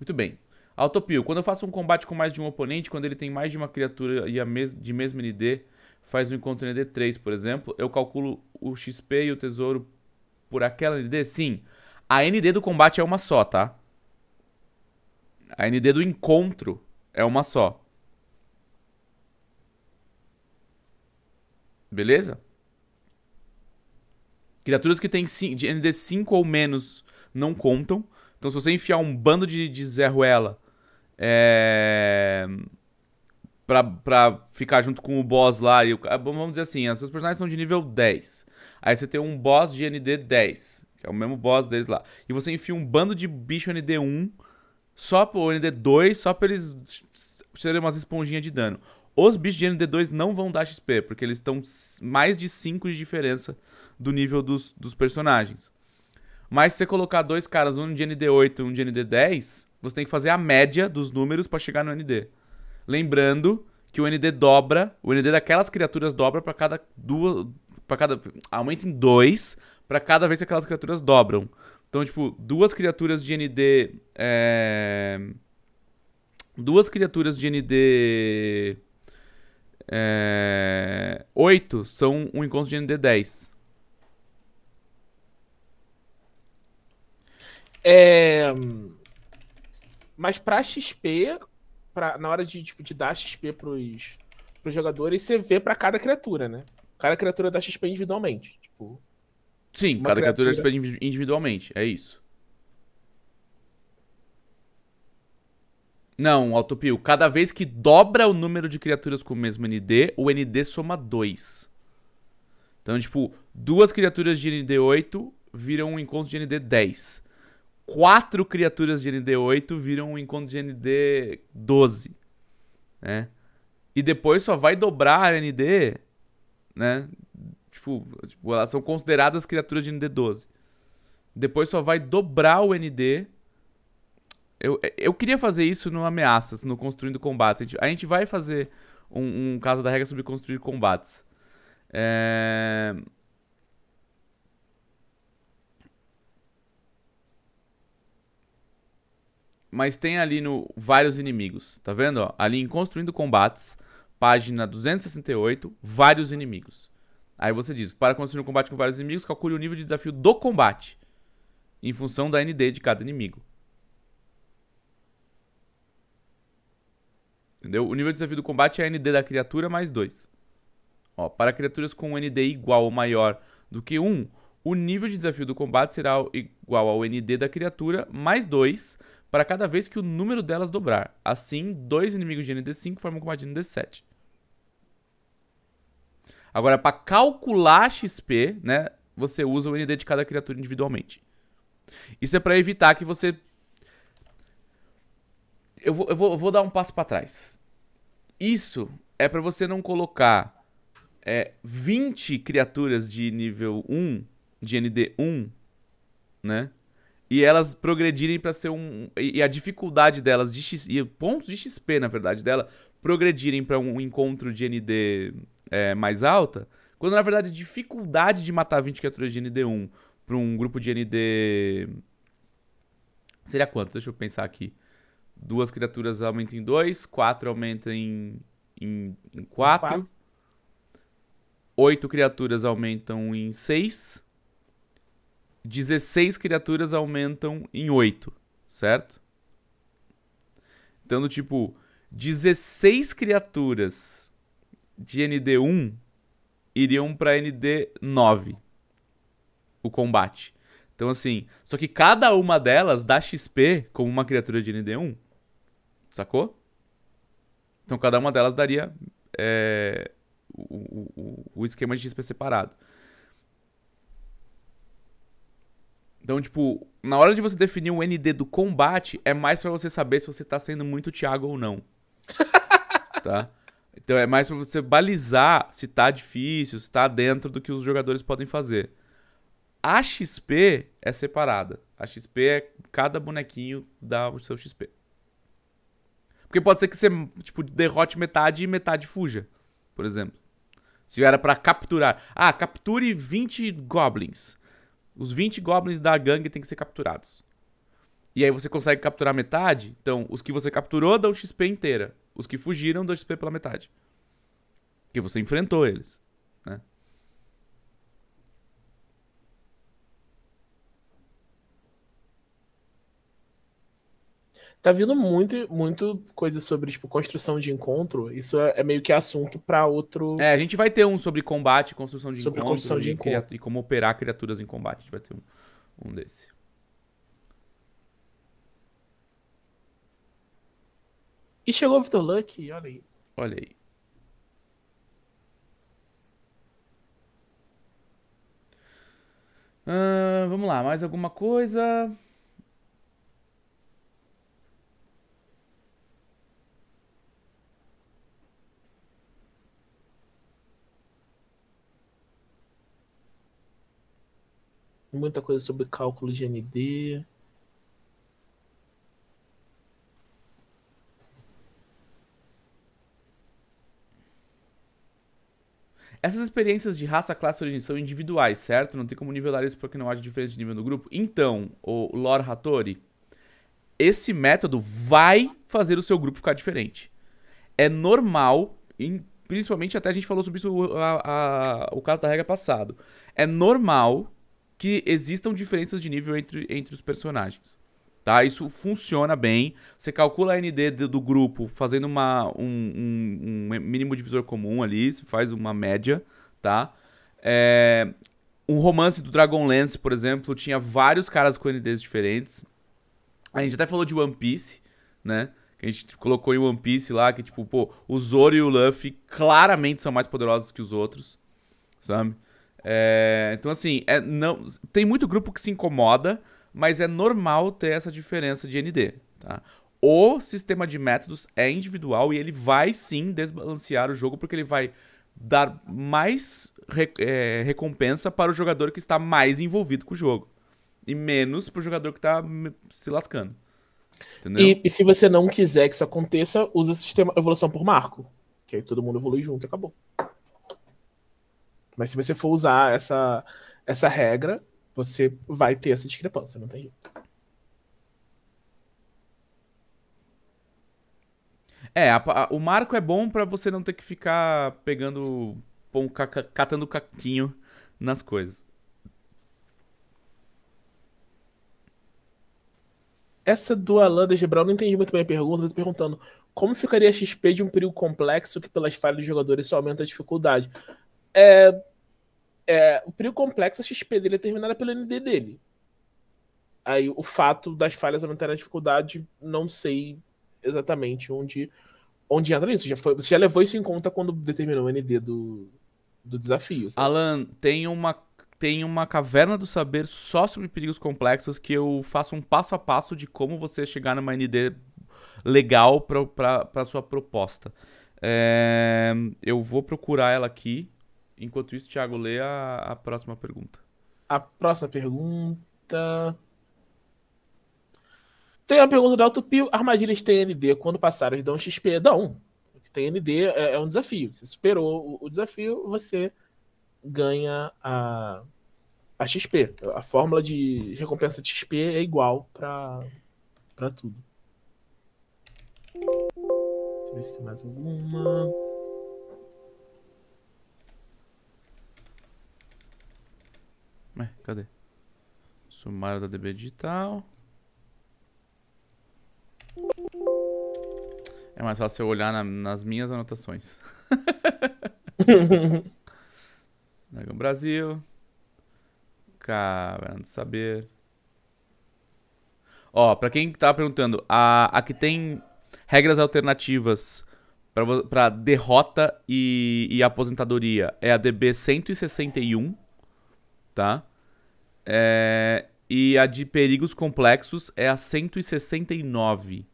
Muito bem. Autopio. Quando eu faço um combate com mais de um oponente, quando ele tem mais de uma criatura e a mes de mesmo ND, faz um encontro ND 3, por exemplo, eu calculo o XP e o tesouro por aquela ND? Sim. A ND do combate é uma só, tá? A ND do encontro é uma só. Beleza? Criaturas que têm de ND 5 ou menos não contam. Então, se você enfiar um bando de, de Zé Ruela é... Pra, pra ficar junto com o boss lá. E o... Vamos dizer assim, os seus personagens são de nível 10. Aí você tem um boss de ND 10, que é o mesmo boss deles lá. E você enfia um bando de bicho ND 1, só pro ND 2, só pra eles serem umas esponjinhas de dano. Os bichos de ND2 não vão dar XP, porque eles estão mais de 5 de diferença do nível dos, dos personagens. Mas se você colocar dois caras, um de ND8 e um de ND10, você tem que fazer a média dos números para chegar no ND. Lembrando que o ND dobra, o ND daquelas criaturas dobra para cada duas, para cada aumenta em dois para cada vez que aquelas criaturas dobram. Então, tipo, duas criaturas de ND é... duas criaturas de ND é... 8 são um encontro de ND 10. É... Mas pra XP, pra, na hora de, tipo, de dar XP pros, pros jogadores, você vê pra cada criatura, né? Cada criatura dá XP individualmente. Tipo, Sim, cada criatura... dá XP individualmente. É isso. Não, Autopio, cada vez que dobra o número de criaturas com o mesmo ND, o ND soma 2. Então, tipo, duas criaturas de ND 8 viram um encontro de ND 10 quatro criaturas de ND8 viram um encontro de ND12, né? E depois só vai dobrar a ND, né? Tipo, tipo, elas são consideradas criaturas de ND12. Depois só vai dobrar o ND. Eu, eu queria fazer isso no Ameaças, no Construindo Combates. A gente, a gente vai fazer um, um caso da regra sobre construir combates. É... mas tem ali no vários inimigos, tá vendo? Ó? Ali em Construindo Combates, página 268, vários inimigos. Aí você diz, para construir um combate com vários inimigos, calcule o nível de desafio do combate, em função da ND de cada inimigo. Entendeu? O nível de desafio do combate é a ND da criatura mais 2. Ó, para criaturas com ND igual ou maior do que 1, um, o nível de desafio do combate será igual ao ND da criatura mais 2 para cada vez que o número delas dobrar. Assim, dois inimigos de ND5 formam um combate ND7. Agora, para calcular XP, né, você usa o ND de cada criatura individualmente. Isso é para evitar que você... Eu vou, eu vou, eu vou dar um passo para trás. Isso é para você não colocar é, 20 criaturas de nível 1, de ND1, né? e elas progredirem para ser um e a dificuldade delas de X, e pontos de XP na verdade dela progredirem para um encontro de ND é, mais alta, quando na verdade a dificuldade de matar 20 criaturas de ND1 para um grupo de ND seria quanto? Deixa eu pensar aqui. Duas criaturas aumentam em 2, 4 aumentam em 4. Em, em 8 criaturas aumentam em 6. 16 criaturas aumentam em 8, certo? Então, tipo, 16 criaturas de ND1 iriam para ND9 o combate. Então, assim, só que cada uma delas dá XP como uma criatura de ND1, sacou? Então, cada uma delas daria é, o, o, o esquema de XP separado. Então, tipo, na hora de você definir o ND do combate, é mais para você saber se você tá sendo muito Thiago ou não. tá? Então é mais para você balizar se tá difícil, se tá dentro do que os jogadores podem fazer. A XP é separada. A XP é cada bonequinho dá o seu XP. Porque pode ser que você, tipo, derrote metade e metade fuja, por exemplo. Se era para capturar. Ah, capture 20 goblins. Os 20 goblins da gangue têm que ser capturados. E aí você consegue capturar metade. Então, os que você capturou dão XP inteira. Os que fugiram dão XP pela metade. Porque você enfrentou eles. Né? tá vindo muito, muito coisa sobre, tipo, construção de encontro. Isso é, é, meio que assunto para outro. É, a gente vai ter um sobre combate, construção de sobre encontro. construção de e encontro. E como operar criaturas em combate. A gente vai ter um, um desse. E chegou o Vitor Luck, olha aí. Olha aí. Uh, vamos lá, mais alguma coisa? muita coisa sobre cálculo de ND. Essas experiências de raça, classe e origem são individuais, certo? Não tem como nivelar isso porque não haja diferença de nível no grupo. Então, o Lore Hattori, esse método vai fazer o seu grupo ficar diferente. É normal, principalmente até a gente falou sobre isso a, a, o caso da regra passado. É normal que existam diferenças de nível entre, entre os personagens. Tá? Isso funciona bem. Você calcula a ND do, do grupo fazendo uma, um, um, um, mínimo divisor comum ali, você faz uma média, tá? É, um romance do Dragonlance, por exemplo, tinha vários caras com NDs diferentes. A gente até falou de One Piece, né? Que a gente colocou em One Piece lá, que tipo, pô, o Zoro e o Luffy claramente são mais poderosos que os outros, sabe? É, então, assim, é, não, tem muito grupo que se incomoda, mas é normal ter essa diferença de ND. Tá? O sistema de métodos é individual e ele vai sim desbalancear o jogo, porque ele vai dar mais re, é, recompensa para o jogador que está mais envolvido com o jogo e menos para o jogador que está se lascando. E, e, se você não quiser que isso aconteça, usa o sistema evolução por marco. Que aí todo mundo evolui junto e acabou. Mas se você for usar essa, essa regra, você vai ter essa discrepância, não tem jeito. É, a, a, o marco é bom para você não ter que ficar pegando. Pom, caca, catando caquinho nas coisas. Essa do Alain de Gebral, não entendi muito bem a pergunta, mas perguntando como ficaria XP de um perigo complexo que, pelas falhas dos jogadores, só aumenta a dificuldade? é, é, o perigo complexo, XP dele é determinada pelo ND dele. Aí o fato das falhas aumentarem a dificuldade, não sei exatamente onde, onde entra isso. Já foi, você já levou isso em conta quando determinou o ND do, do desafio. Sabe? Alan, tem uma, tem uma caverna do saber só sobre perigos complexos que eu faço um passo a passo de como você chegar numa ND legal para sua proposta. É, eu vou procurar ela aqui Enquanto isso, Thiago, lê a, a próxima pergunta. A próxima pergunta. Tem a pergunta da Autopio: armadilhas TND, quando passarem, dão XP? Dá um. TND é, é um desafio. Você superou o, o desafio, você ganha a, a XP. A fórmula de recompensa de XP é igual para tudo. Deixa eu ver se tem mais alguma. cadê? Sumário da DB Digital. É mais fácil eu olhar na, nas minhas anotações. Dragão Brasil. Cara, não Saber. Ó, pra quem tá perguntando, a, que tem regras alternativas pra, pra derrota e, e aposentadoria. É a DB 161, tá? É, e a de perigos complexos é a 169.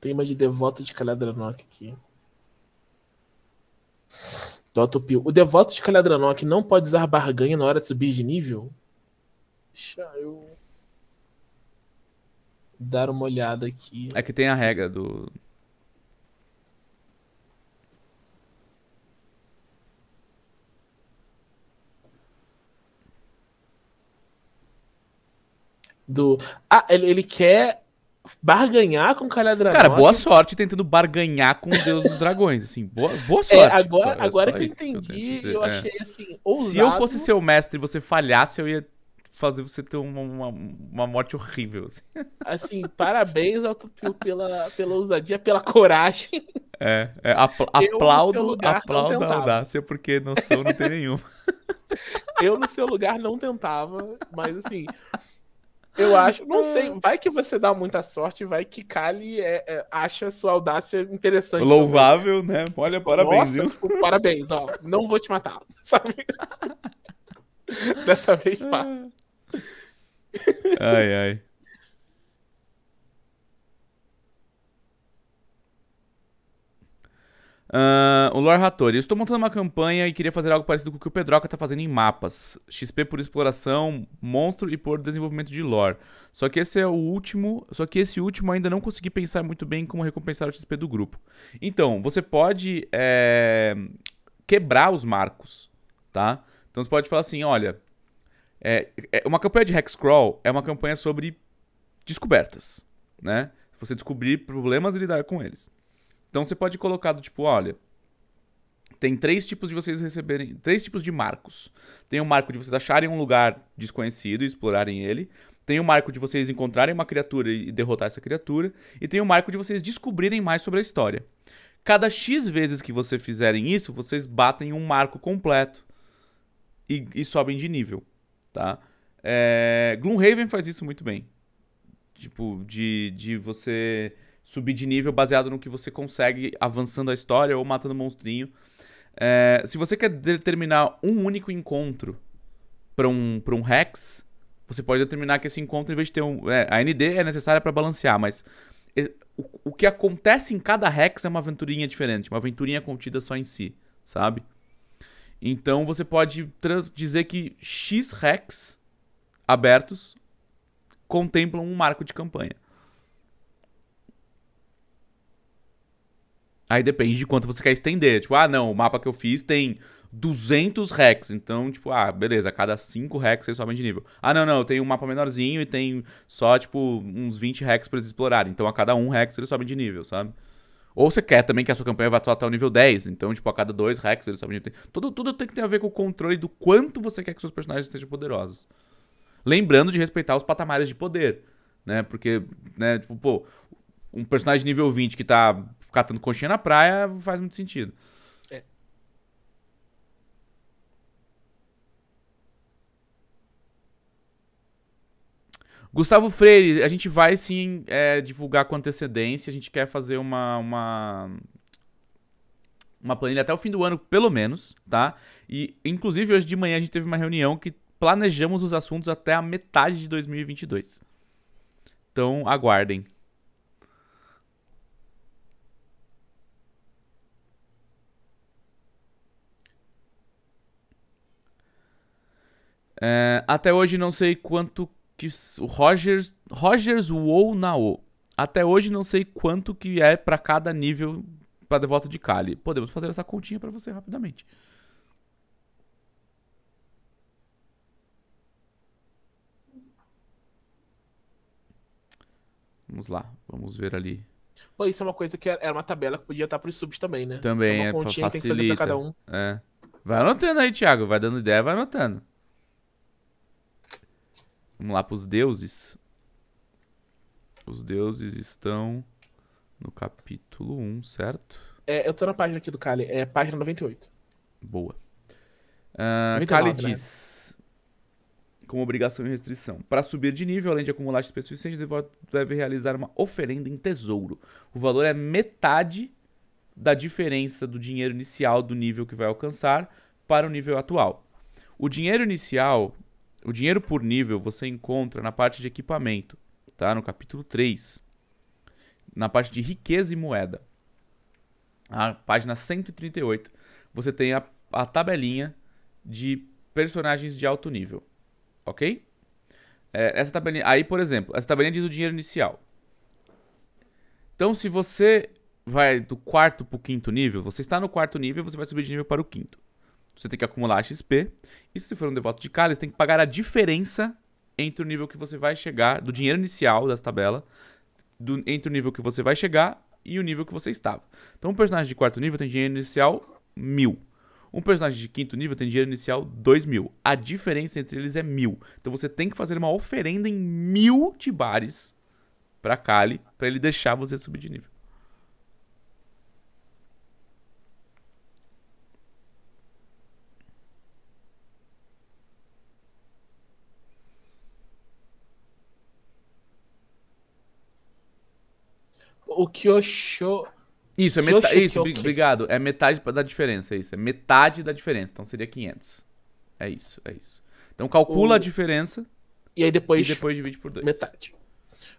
Tem uma de Devoto de Caledranok aqui. Dota Pio. O Devoto de Caledranok não pode usar barganha na hora de subir de nível? Deixa eu dar uma olhada aqui. É que tem a regra do, do. Ah, ele, ele quer barganhar com o calhadrago? Cara, boa sorte tentando barganhar com o Deus dos Dragões, assim, boa, boa é, sorte. É, agora, só, é agora só que eu entendi, que eu, eu é. achei, é. assim, ousado. Se eu fosse seu mestre e você falhasse, eu ia fazer você ter uma, uma, uma morte horrível, assim. Assim, parabéns ao pela, pela ousadia, pela coragem. É, é apl eu, aplaudo, lugar, aplaudo a audácia, porque noção não tem nenhuma. Eu, no seu lugar, não tentava, mas, assim... Eu acho, não sei, vai que você dá muita sorte, vai que Kali é, é, acha sua audácia interessante. Louvável, também. né? né? Olha, parabéns. Nossa, tipo, parabéns, ó. Não vou te matar, sabe? Dessa vez passa. Ai, ai. Uh, o Lore Hattori. Eu estou montando uma campanha e queria fazer algo parecido com o que o Pedroca está fazendo em mapas. XP por exploração, monstro e por desenvolvimento de lore. Só que esse é o último. Só que esse último ainda não consegui pensar muito bem como recompensar o XP do grupo. Então, você pode é, quebrar os marcos, tá? Então você pode falar assim, olha. É, é uma campanha de Hexcrawl é uma campanha sobre descobertas, né? Você descobrir problemas e lidar com eles. Então você pode colocar do tipo, olha, tem três tipos de vocês receberem, três tipos de marcos. Tem o marco de vocês acharem um lugar desconhecido e explorarem ele. Tem o marco de vocês encontrarem uma criatura e derrotar essa criatura. E tem o marco de vocês descobrirem mais sobre a história. Cada X vezes que vocês fizerem isso, vocês batem um marco completo e, e sobem de nível, tá? É, Gloomhaven faz isso muito bem. Tipo, de, de você subir de nível baseado no que você consegue avançando a história ou matando monstrinho. É, se você quer determinar um único encontro para um, pra um Hex, você pode determinar que esse encontro, em vez de ter um. É, a ND é necessária para balancear, mas o, o que acontece em cada Hex é uma aventurinha diferente, uma aventurinha contida só em si, sabe? Então você pode dizer que X Hex abertos contemplam um marco de campanha. Aí depende de quanto você quer estender. Tipo, ah, não, o mapa que eu fiz tem 200 hacks. Então, tipo, ah, beleza, a cada 5 hacks você sobem de nível. Ah, não, não, eu tenho um mapa menorzinho e tem só, tipo, uns 20 hacks pra eles explorarem. Então, a cada um hacks eles sobem de nível, sabe? Ou você quer também que a sua campanha vá até o nível 10. Então, tipo, a cada dois hacks eles sobem de nível. Tudo, tudo tem que ter a ver com o controle do quanto você quer que seus personagens sejam poderosos. Lembrando de respeitar os patamares de poder, né? Porque, né, tipo, pô, um personagem nível 20 que tá catando conchinha na praia faz muito sentido. É. Gustavo Freire, a gente vai sim é, divulgar com antecedência. A gente quer fazer uma, uma uma planilha até o fim do ano, pelo menos, tá? E, inclusive, hoje de manhã a gente teve uma reunião que planejamos os assuntos até a metade de 2022. Então, aguardem. É, até hoje não sei quanto que Rogers, Rogers Wow Nao. Até hoje não sei quanto que é para cada nível para devoto de Kali. Podemos fazer essa continha para você rapidamente. Vamos lá, vamos ver ali. Pô, isso é uma coisa que era é, é uma tabela que podia estar tá para os subs também, né? Também, é, uma é, continha facilita. Que tem que fazer pra cada um. É. Vai anotando aí, Thiago. Vai dando ideia, vai anotando. Vamos lá para os deuses. Os deuses estão no capítulo 1, certo? É, eu tô na página aqui do Kali, é página 98. Boa. Uh, ah, 99, Kali né? diz: com como obrigação e restrição, para subir de nível, além de acumular XP suficiente, deve realizar uma oferenda em tesouro. O valor é metade da diferença do dinheiro inicial do nível que vai alcançar para o nível atual. O dinheiro inicial o dinheiro por nível você encontra na parte de equipamento, tá? No capítulo 3. Na parte de riqueza e moeda. A página 138, você tem a, a tabelinha de personagens de alto nível, ok? É, essa tabelinha, aí, por exemplo, essa tabelinha diz o dinheiro inicial. Então, se você vai do quarto para o quinto nível, você está no quarto nível, você vai subir de nível para o quinto você tem que acumular XP. E se for um devoto de Kali, você tem que pagar a diferença entre o nível que você vai chegar, do dinheiro inicial das tabelas, do, entre o nível que você vai chegar e o nível que você estava. Então, um personagem de quarto nível tem dinheiro inicial mil. Um personagem de quinto nível tem dinheiro inicial 2 mil. A diferença entre eles é mil. Então você tem que fazer uma oferenda em mil tibares para Kali para ele deixar você subir de nível. o Kyosho. Isso, é metade. Isso, obrigado. É metade da diferença, é isso. É metade da diferença. Então seria 500. É isso, é isso. Então calcula o... a diferença. E aí depois. E depois divide por 2. Metade.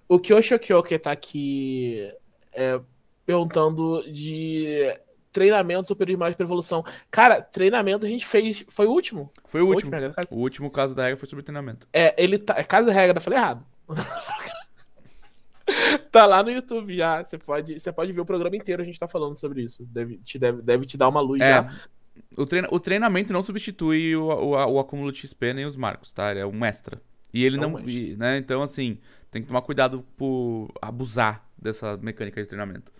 O Kyosho Kyoke tá aqui é, perguntando de treinamento superior demais para evolução. Cara, treinamento a gente fez. Foi o último? Foi o foi último. O último, o último caso da regra foi sobre treinamento. É, ele tá. É caso da regra, eu falei errado. tá lá no YouTube já. Você pode, você pode ver o programa inteiro, a gente tá falando sobre isso. Deve te, deve, deve te dar uma luz é, já. O, treina, o treinamento não substitui o, o, o acúmulo de XP nem os marcos, tá? Ele é um extra. E ele é não. e, né? Então, assim, tem que tomar cuidado por abusar dessa mecânica de treinamento.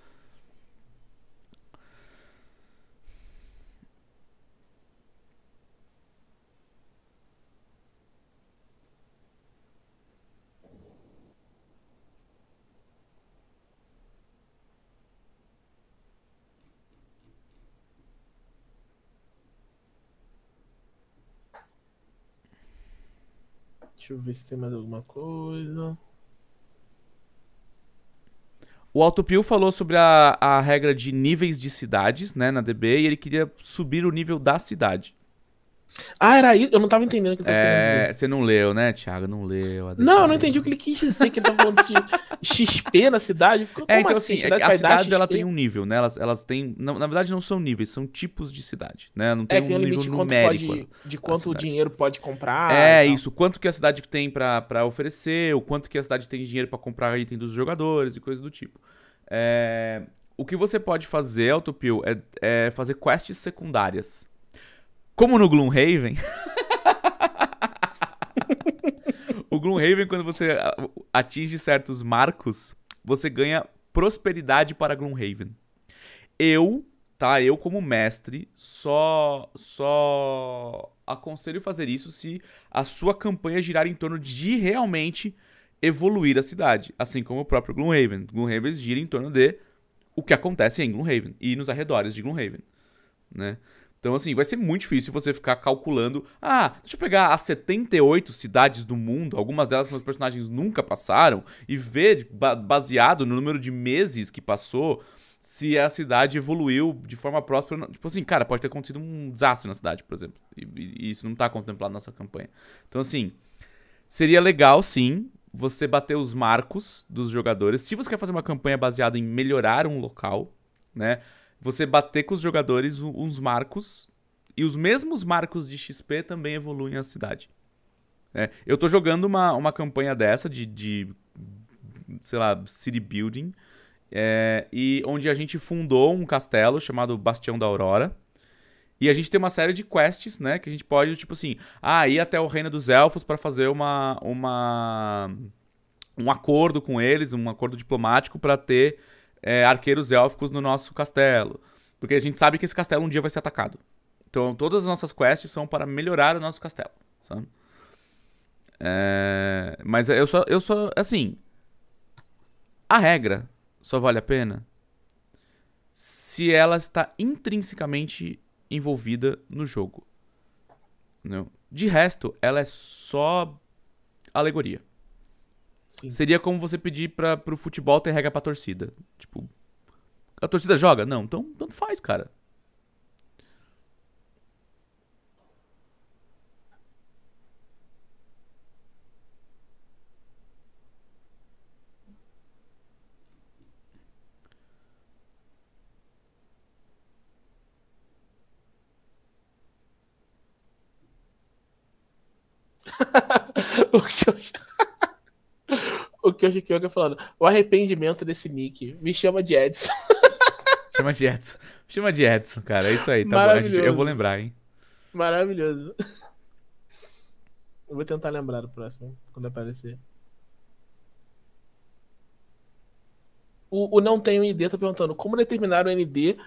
Deixa eu ver se tem mais alguma coisa. O Autopio falou sobre a, a regra de níveis de cidades, né, na DB, e ele queria subir o nível da cidade. Ah, era isso? Eu não tava entendendo o que ele tava é, dizer. Você não leu, né, Thiago? Não leu. Não, eu não entendi o que ele quis dizer, que ele tava falando de XP na cidade. Ficou, é, então assim, assim cidade a cidade ela tem um nível, né? Elas, elas têm... Não, na verdade, não são níveis, são tipos de cidade, né? Não é, tem, é, um, nível numérico. Pode, de quanto né, o dinheiro pode comprar. É, isso. Quanto que a cidade tem para oferecer, o quanto que a cidade tem dinheiro para comprar item dos jogadores e coisas do tipo. É, o que você pode fazer, Autopil, é, é fazer quests secundárias como no Gloomhaven. o Gloomhaven, quando você atinge certos marcos, você ganha prosperidade para Gloomhaven. Eu, tá? Eu, como mestre, só. Só aconselho fazer isso se a sua campanha girar em torno de realmente evoluir a cidade, assim como o próprio Gloomhaven. Gloomhaven gira em torno de o que acontece em Gloomhaven e nos arredores de Gloomhaven, né? Então, assim, vai ser muito difícil você ficar calculando. Ah, deixa eu pegar as 78 cidades do mundo, algumas delas que os personagens nunca passaram, e ver, baseado no número de meses que passou, se a cidade evoluiu de forma próspera. Tipo assim, cara, pode ter acontecido um desastre na cidade, por exemplo. E, e isso não está contemplado na nossa campanha. Então, assim, seria legal, sim, você bater os marcos dos jogadores. Se você quer fazer uma campanha baseada em melhorar um local, né? você bater com os jogadores uns marcos. E os mesmos marcos de XP também evoluem a cidade. É, eu tô jogando uma, uma campanha dessa de, de sei lá, city building. É, e onde a gente fundou um castelo chamado Bastião da Aurora. E a gente tem uma série de quests, né? Que a gente pode, tipo assim, ah, ir até o Reino dos Elfos para fazer uma, uma. um acordo com eles, um acordo diplomático para ter é, arqueiros élficos no nosso castelo. Porque a gente sabe que esse castelo um dia vai ser atacado. Então todas as nossas quests são para melhorar o nosso castelo, sabe? É, mas eu só, eu só, assim, a regra só vale a pena se ela está intrinsecamente envolvida no jogo. Entendeu? De resto, ela é só alegoria. Sim. Seria como você pedir para pro futebol ter regra pra torcida. Tipo, a torcida joga? Não, então tanto faz, cara. o que eu o que Kyoji está falando: o arrependimento desse nick. Me chama de Edson. Chama de Edson. Chama de Edson, cara. É isso aí, tá bom. eu vou lembrar, hein? Maravilhoso. Eu vou tentar lembrar do próximo, quando aparecer. O, o não tem o ND tá perguntando como determinar o ND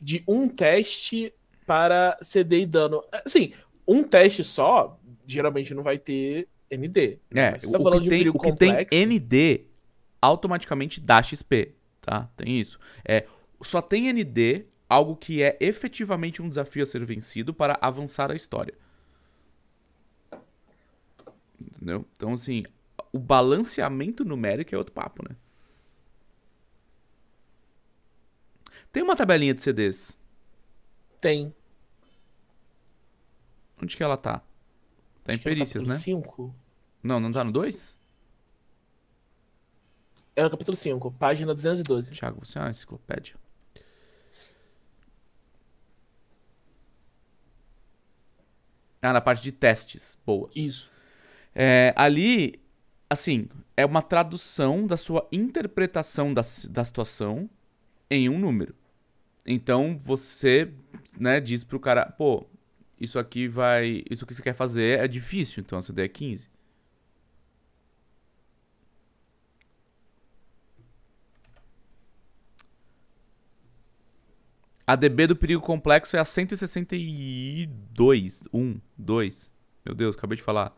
de um teste para CD e dano. Assim, um teste só, geralmente não vai ter ND. Né? É, tá o, falando que de tem, o que complexo. tem ND automaticamente dá XP, tá? Tem isso. É, só tem ND algo que é efetivamente um desafio a ser vencido para avançar a história. Entendeu? Então, assim, o balanceamento numérico é outro papo, né? Tem uma tabelinha de CDs? Tem. Onde que ela tá? Tá em perícias, né? 5. Não, não tá no 2? É o capítulo 5, página 212. Thiago, você é uma enciclopédia. Ah, na parte de testes. Boa. Isso. É, ali, assim, é uma tradução da sua interpretação da, da situação em um número. Então você, né, diz pro cara, pô, isso aqui vai. Isso que você quer fazer é difícil, então essa ideia é 15. A DB do perigo complexo é a 162. 1, 2. Meu Deus, acabei de falar.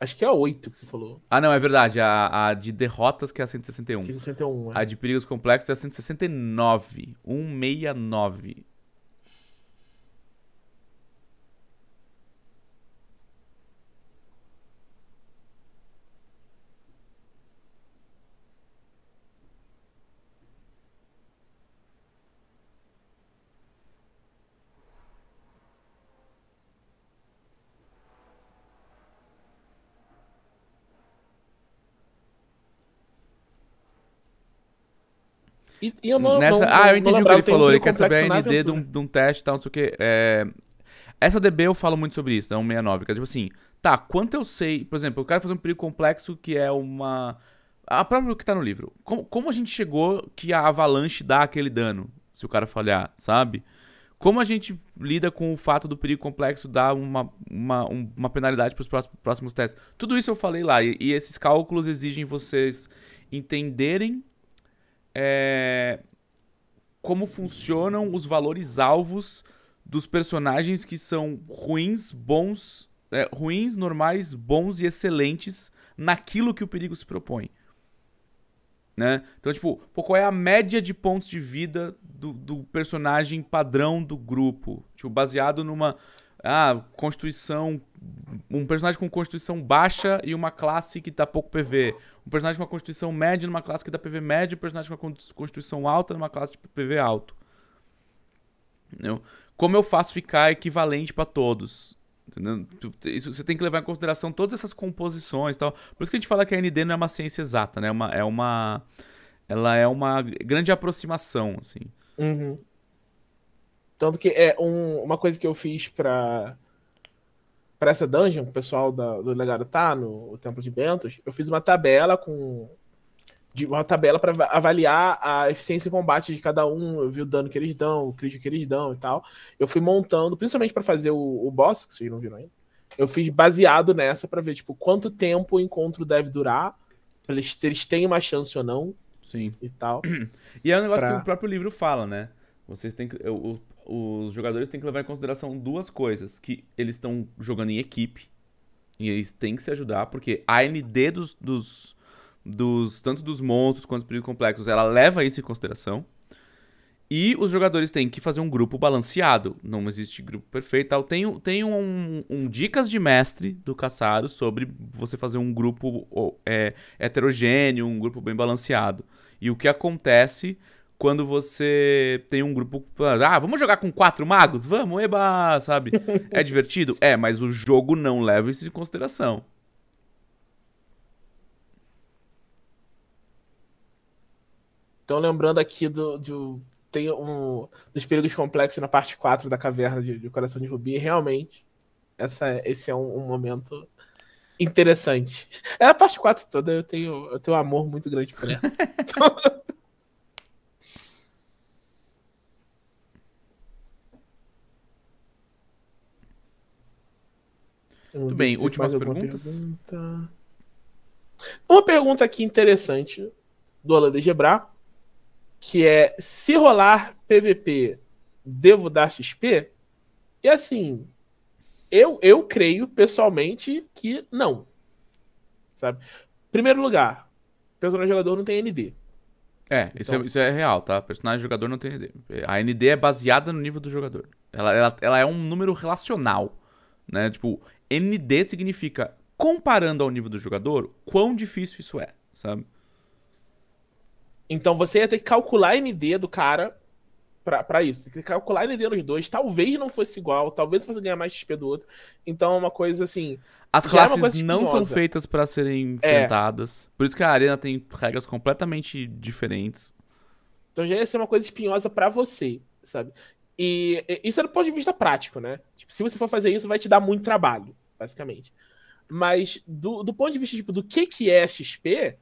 Acho que é a 8 que você falou. Ah, não, é verdade. A, a de derrotas que é a 161. 161 é. A de perigos complexos é a 169. 169. E, e eu não, Nessa... não, Ah, eu entendi o que ele falou. Ele quer saber a ND de um, de um teste e tal, não sei o quê. É... Essa DB eu falo muito sobre isso, é 169. Que é tipo assim, tá, quanto eu sei... Por exemplo, eu quero fazer um perigo complexo que é uma... A própria que tá no livro. Como, como a gente chegou que a avalanche dá aquele dano se o cara falhar, sabe? Como a gente lida com o fato do perigo complexo dar uma, uma, uma penalidade para os próximos, próximos testes? Tudo isso eu falei lá, e, e, esses cálculos exigem vocês entenderem é, como funcionam os valores alvos dos personagens que são ruins, bons, é, ruins, normais, bons e excelentes naquilo que o perigo se propõe. Né? Então, tipo, pô, qual é a média de pontos de vida do, do personagem padrão do grupo? Tipo, baseado numa, ah, Constituição. Um personagem com Constituição baixa e uma classe que dá pouco PV. Um personagem com uma Constituição média numa classe que dá PV médio. Um personagem com uma Constituição alta numa classe de PV alto. Entendeu? Como eu faço ficar equivalente para todos? Entendeu? Isso, você tem que levar em consideração todas essas composições e tal. Por isso que a gente fala que a ND não é uma ciência exata, né? É uma, é uma, ela é uma grande aproximação, assim. Uhum. Tanto que é um, uma coisa que eu fiz pra, pra essa dungeon, o pessoal da, do Legado tá, no Templo de Bentos, eu fiz uma tabela com. De uma tabela para avaliar a eficiência em combate de cada um. Eu vi o dano que eles dão, o crítico que eles dão e tal. Eu fui montando, principalmente para fazer o, o boss, que vocês não viram ainda. Eu fiz baseado nessa para ver, tipo, quanto tempo o encontro deve durar, pra eles, se eles têm uma chance ou não. Sim. E tal. E é um negócio pra... que o próprio livro fala, né? Vocês têm que. O, os jogadores têm que levar em consideração duas coisas: que eles estão jogando em equipe e eles têm que se ajudar, porque a AMD dos, dos, dos tanto dos monstros quanto dos perigos complexos, ela leva isso em consideração. E os jogadores têm que fazer um grupo balanceado. Não existe grupo perfeito tal. Tem, tem um, um dicas de mestre do Caçaro sobre você fazer um grupo é, heterogêneo, um grupo bem balanceado. E o que acontece quando você tem um grupo. Ah, vamos jogar com quatro magos? Vamos, eba, sabe? É divertido? É, mas o jogo não leva isso em consideração. Então, lembrando aqui do. do tem um. Dos perigos complexos na parte 4 da caverna de, de Coração de Rubi, realmente. Essa, esse é um, um momento interessante. É a parte 4 toda, eu tenho, eu tenho um amor muito grande por ela. Tudo bem, últimas perguntas. Pergunta. Uma pergunta aqui interessante do Holandês Gebra, que é se rolar PVP, devo dar XP? E assim, eu, eu creio pessoalmente que não. Sabe? Primeiro lugar, personagem jogador não tem ND. É, é, então... isso é, isso é real, tá? Personagem jogador não tem ND. A ND é baseada no nível do jogador. Ela, ela, ela é um número relacional. Né? Tipo, ND significa comparando ao nível do jogador, quão difícil isso é, sabe? Então você ia ter que calcular ND do cara para isso. Tem que calcular ND nos dois. Talvez não fosse igual, talvez fosse ganhar mais XP do outro. Então é uma coisa assim. As é classes é não são feitas para serem é. enfrentadas. É. Por isso que a arena tem regras completamente diferentes. Então já ia ser uma coisa espinhosa para você, sabe? E isso é do ponto de vista prático, né? Tipo, se você for fazer isso, vai te dar muito trabalho basicamente. Mas do, do ponto de vista tipo, do que, que é XP,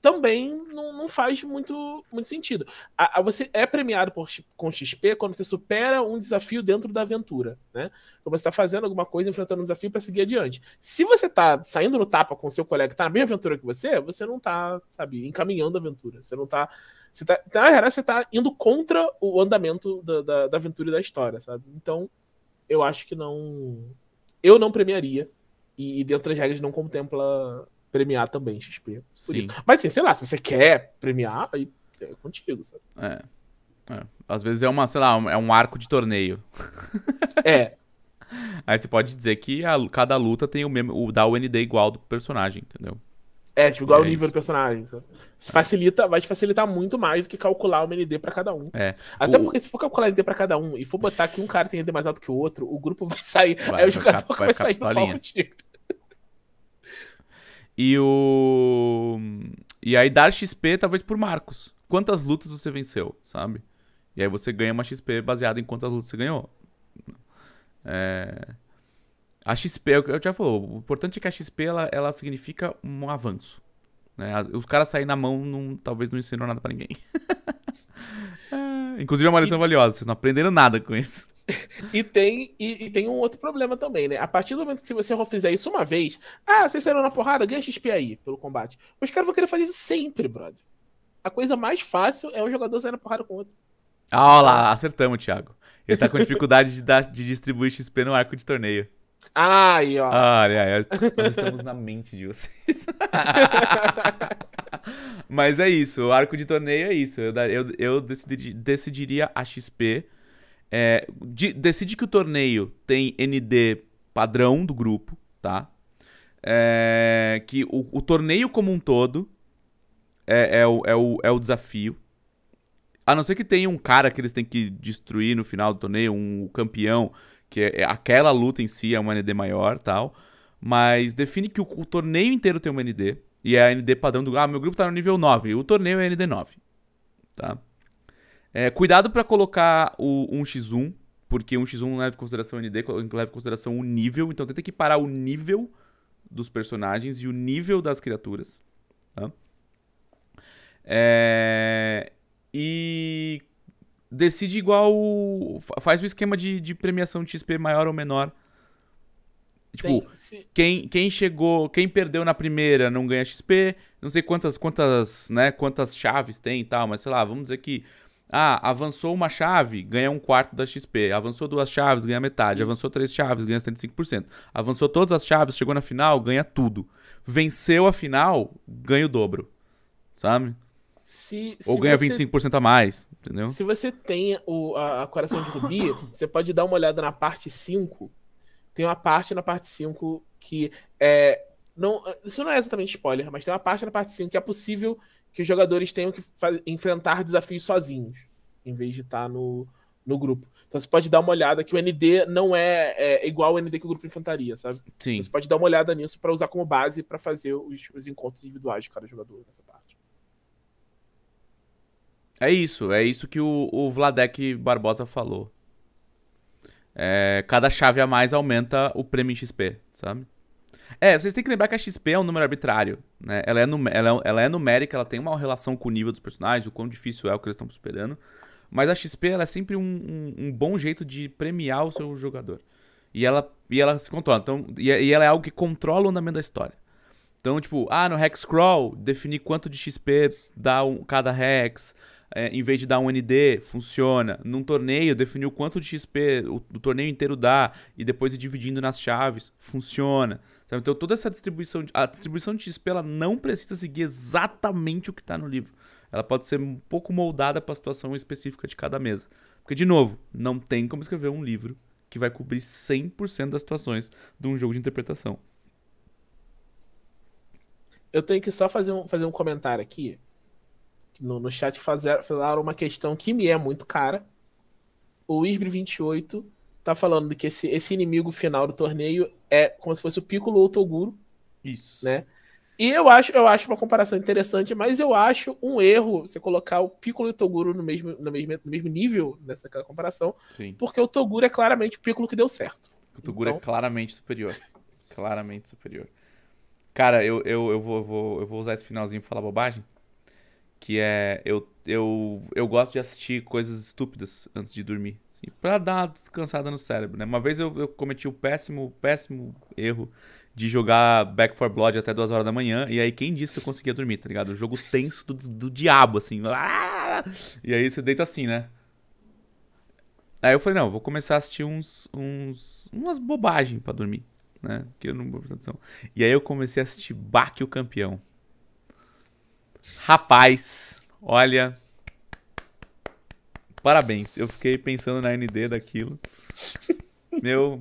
também não, não faz muito, muito sentido. A, a você é premiado por, com XP quando você supera um desafio dentro da aventura, né? Quando você está fazendo alguma coisa, enfrentando um desafio para seguir adiante. Se você está saindo no tapa com seu colega que está na mesma aventura que você, você não está sabe, encaminhando a aventura. Você não está Você tá, na verdade, você está indo contra o andamento da, da, da aventura e da história, sabe? Então, eu acho que não eu não premiaria. E, dentro das regras não contempla premiar também XP. Por Sim. isso. Mas assim, sei lá, se você quer premiar, aí é contigo, sabe? É. é. Às vezes é uma, sei lá, é um arco de torneio. é. Aí você pode dizer que a, cada luta tem o mesmo. O, dá o ND igual do personagem, entendeu? É, tipo, igual o é, nível do personagem, sabe? facilita, vai te facilitar muito mais do que calcular o MND pra cada um. É. Até o... porque se for calcular o MND pra cada um e for botar que um cara tem ND mais alto que o outro, o grupo vai sair. Vai, aí o jogador vai, vai, sair no pau E o. E aí dar XP talvez por Marcos. Quantas lutas você venceu, sabe? E aí você ganha uma XP baseada em quantas lutas você ganhou. É. A XP, é eu já falou, o importante é que a XP ela, ela significa um avanço. Né? Os caras saírem na mão não, talvez não ensinou nada para ninguém. Ah, inclusive é uma lição e... valiosa, vocês não aprenderam nada com isso. e, tem, e, e, tem um outro problema também, né? A partir do momento que você fizer isso uma vez, ah, vocês saíram na porrada, ganha XP aí pelo combate. Os caras vão querer fazer isso sempre, brother. A coisa mais fácil é um jogador sair na porrada com outro. Ah, olha lá, acertamos, Thiago. Ele tá com dificuldade de, dar, de distribuir XP no arco de torneio. Ai, ó. Ah, ai, Nós estamos na mente de vocês. Mas é isso, o arco de torneio é isso. Eu, eu, eu decidiria a XP. É, de, decide que o torneio tem ND padrão do grupo, tá? É, que o, o, torneio como um todo é, é, o, é, o, é o desafio. A não ser que tenha um cara que eles têm que destruir no final do torneio, um campeão que é, é, aquela luta em si é uma ND maior tal. Mas define que o, o torneio inteiro tem uma ND. E é a ND padrão do. Ah, meu grupo tá no nível 9. O torneio é ND 9. Tá? É, cuidado para colocar o 1x1, porque 1x1 não leva em consideração ND, leva em consideração o nível. Então tenta equiparar o nível dos personagens e o nível das criaturas. Tá? É... E decide igual. Faz o esquema de, de premiação de XP maior ou menor. Tipo, Tem, quem, quem chegou, quem perdeu na primeira não ganha XP, não sei quantas quantas, né, quantas chaves tem e tal, mas sei lá, vamos dizer que ah, avançou uma chave, ganha um quarto da XP. Avançou duas chaves, ganha metade. Isso. Avançou três chaves, ganha 75%. Avançou todas as chaves, chegou na final, ganha tudo. Venceu a final, ganha o dobro. Sabe? Se, Ou ganha você, 25% a mais, entendeu? Se você tem o, a, a Coração de Rubi, você pode dar uma olhada na parte 5. Tem uma parte na parte 5 que é. Não, isso não é exatamente spoiler, mas tem uma parte na parte 5 que é possível que os jogadores tenham que enfrentar desafios sozinhos, em vez de estar tá no, no grupo. Então você pode dar uma olhada que o ND não é, é igual o ND que o grupo enfrentaria, sabe? Sim. você pode dar uma olhada nisso para usar como base para fazer os, os encontros individuais de cada jogador nessa parte. É isso, é isso que o, o Vladek Barbosa falou. É, cada chave a mais aumenta o prêmio em XP, sabe? É, vocês têm que lembrar que a XP é um número arbitrário, né? Ela é, ela, é, ela é numérica, ela tem uma relação com o nível dos personagens, o quão difícil é o que eles estão superando. Mas a XP ela é sempre um, um, um, bom jeito de premiar o seu jogador. E ela, e ela se controla. Então, e, e ela é algo que controla o andamento da história. Então, tipo, ah, no Hex Crawl, definir quanto de XP dá um, cada Hex é, em vez de dar um ND, funciona. Num torneio, definir o quanto de XP o, o torneio inteiro dá e depois ir dividindo nas chaves, funciona. Sabe? Então toda essa distribuição, a distribuição de XP, ela não precisa seguir exatamente o que está no livro. Ela pode ser um pouco moldada para a situação específica de cada mesa. Porque, de novo, não tem como escrever um livro que vai cobrir 100% das situações de um jogo de interpretação. Eu tenho que só fazer um, fazer um comentário aqui no, no chat fazer, falaram uma questão que me é muito cara. O Isbre28 tá falando que esse, esse inimigo final do torneio é como se fosse o Piccolo ou o Toguro. Isso. Né? E eu acho, eu acho uma comparação interessante, mas eu acho um erro você colocar o Piccolo e o Toguro no mesmo, no mesmo, no mesmo nível nessa comparação, Sim. porque o Toguro é claramente o Piccolo que deu certo. O Toguro é então... é claramente superior. claramente superior. Cara, eu, eu, eu, vou, eu, vou, eu vou usar esse finalzinho pra falar bobagem que é eu, eu, eu gosto de assistir coisas estúpidas antes de dormir. Assim, pra dar uma descansada no cérebro, né? Uma vez eu, eu cometi o péssimo, péssimo erro de jogar Back for Blood até 2 horas da manhã. E aí, quem disse que eu conseguia dormir, tá ligado? O jogo tenso do, do diabo, assim. E aí você deita assim, né? Aí eu falei, não, vou começar a assistir uns. uns umas bobagens para dormir, né? Que eu não vou prestar atenção. E aí eu comecei a assistir Baque o Campeão. Rapaz, olha. Parabéns. Eu fiquei pensando na ND daquilo. Meu.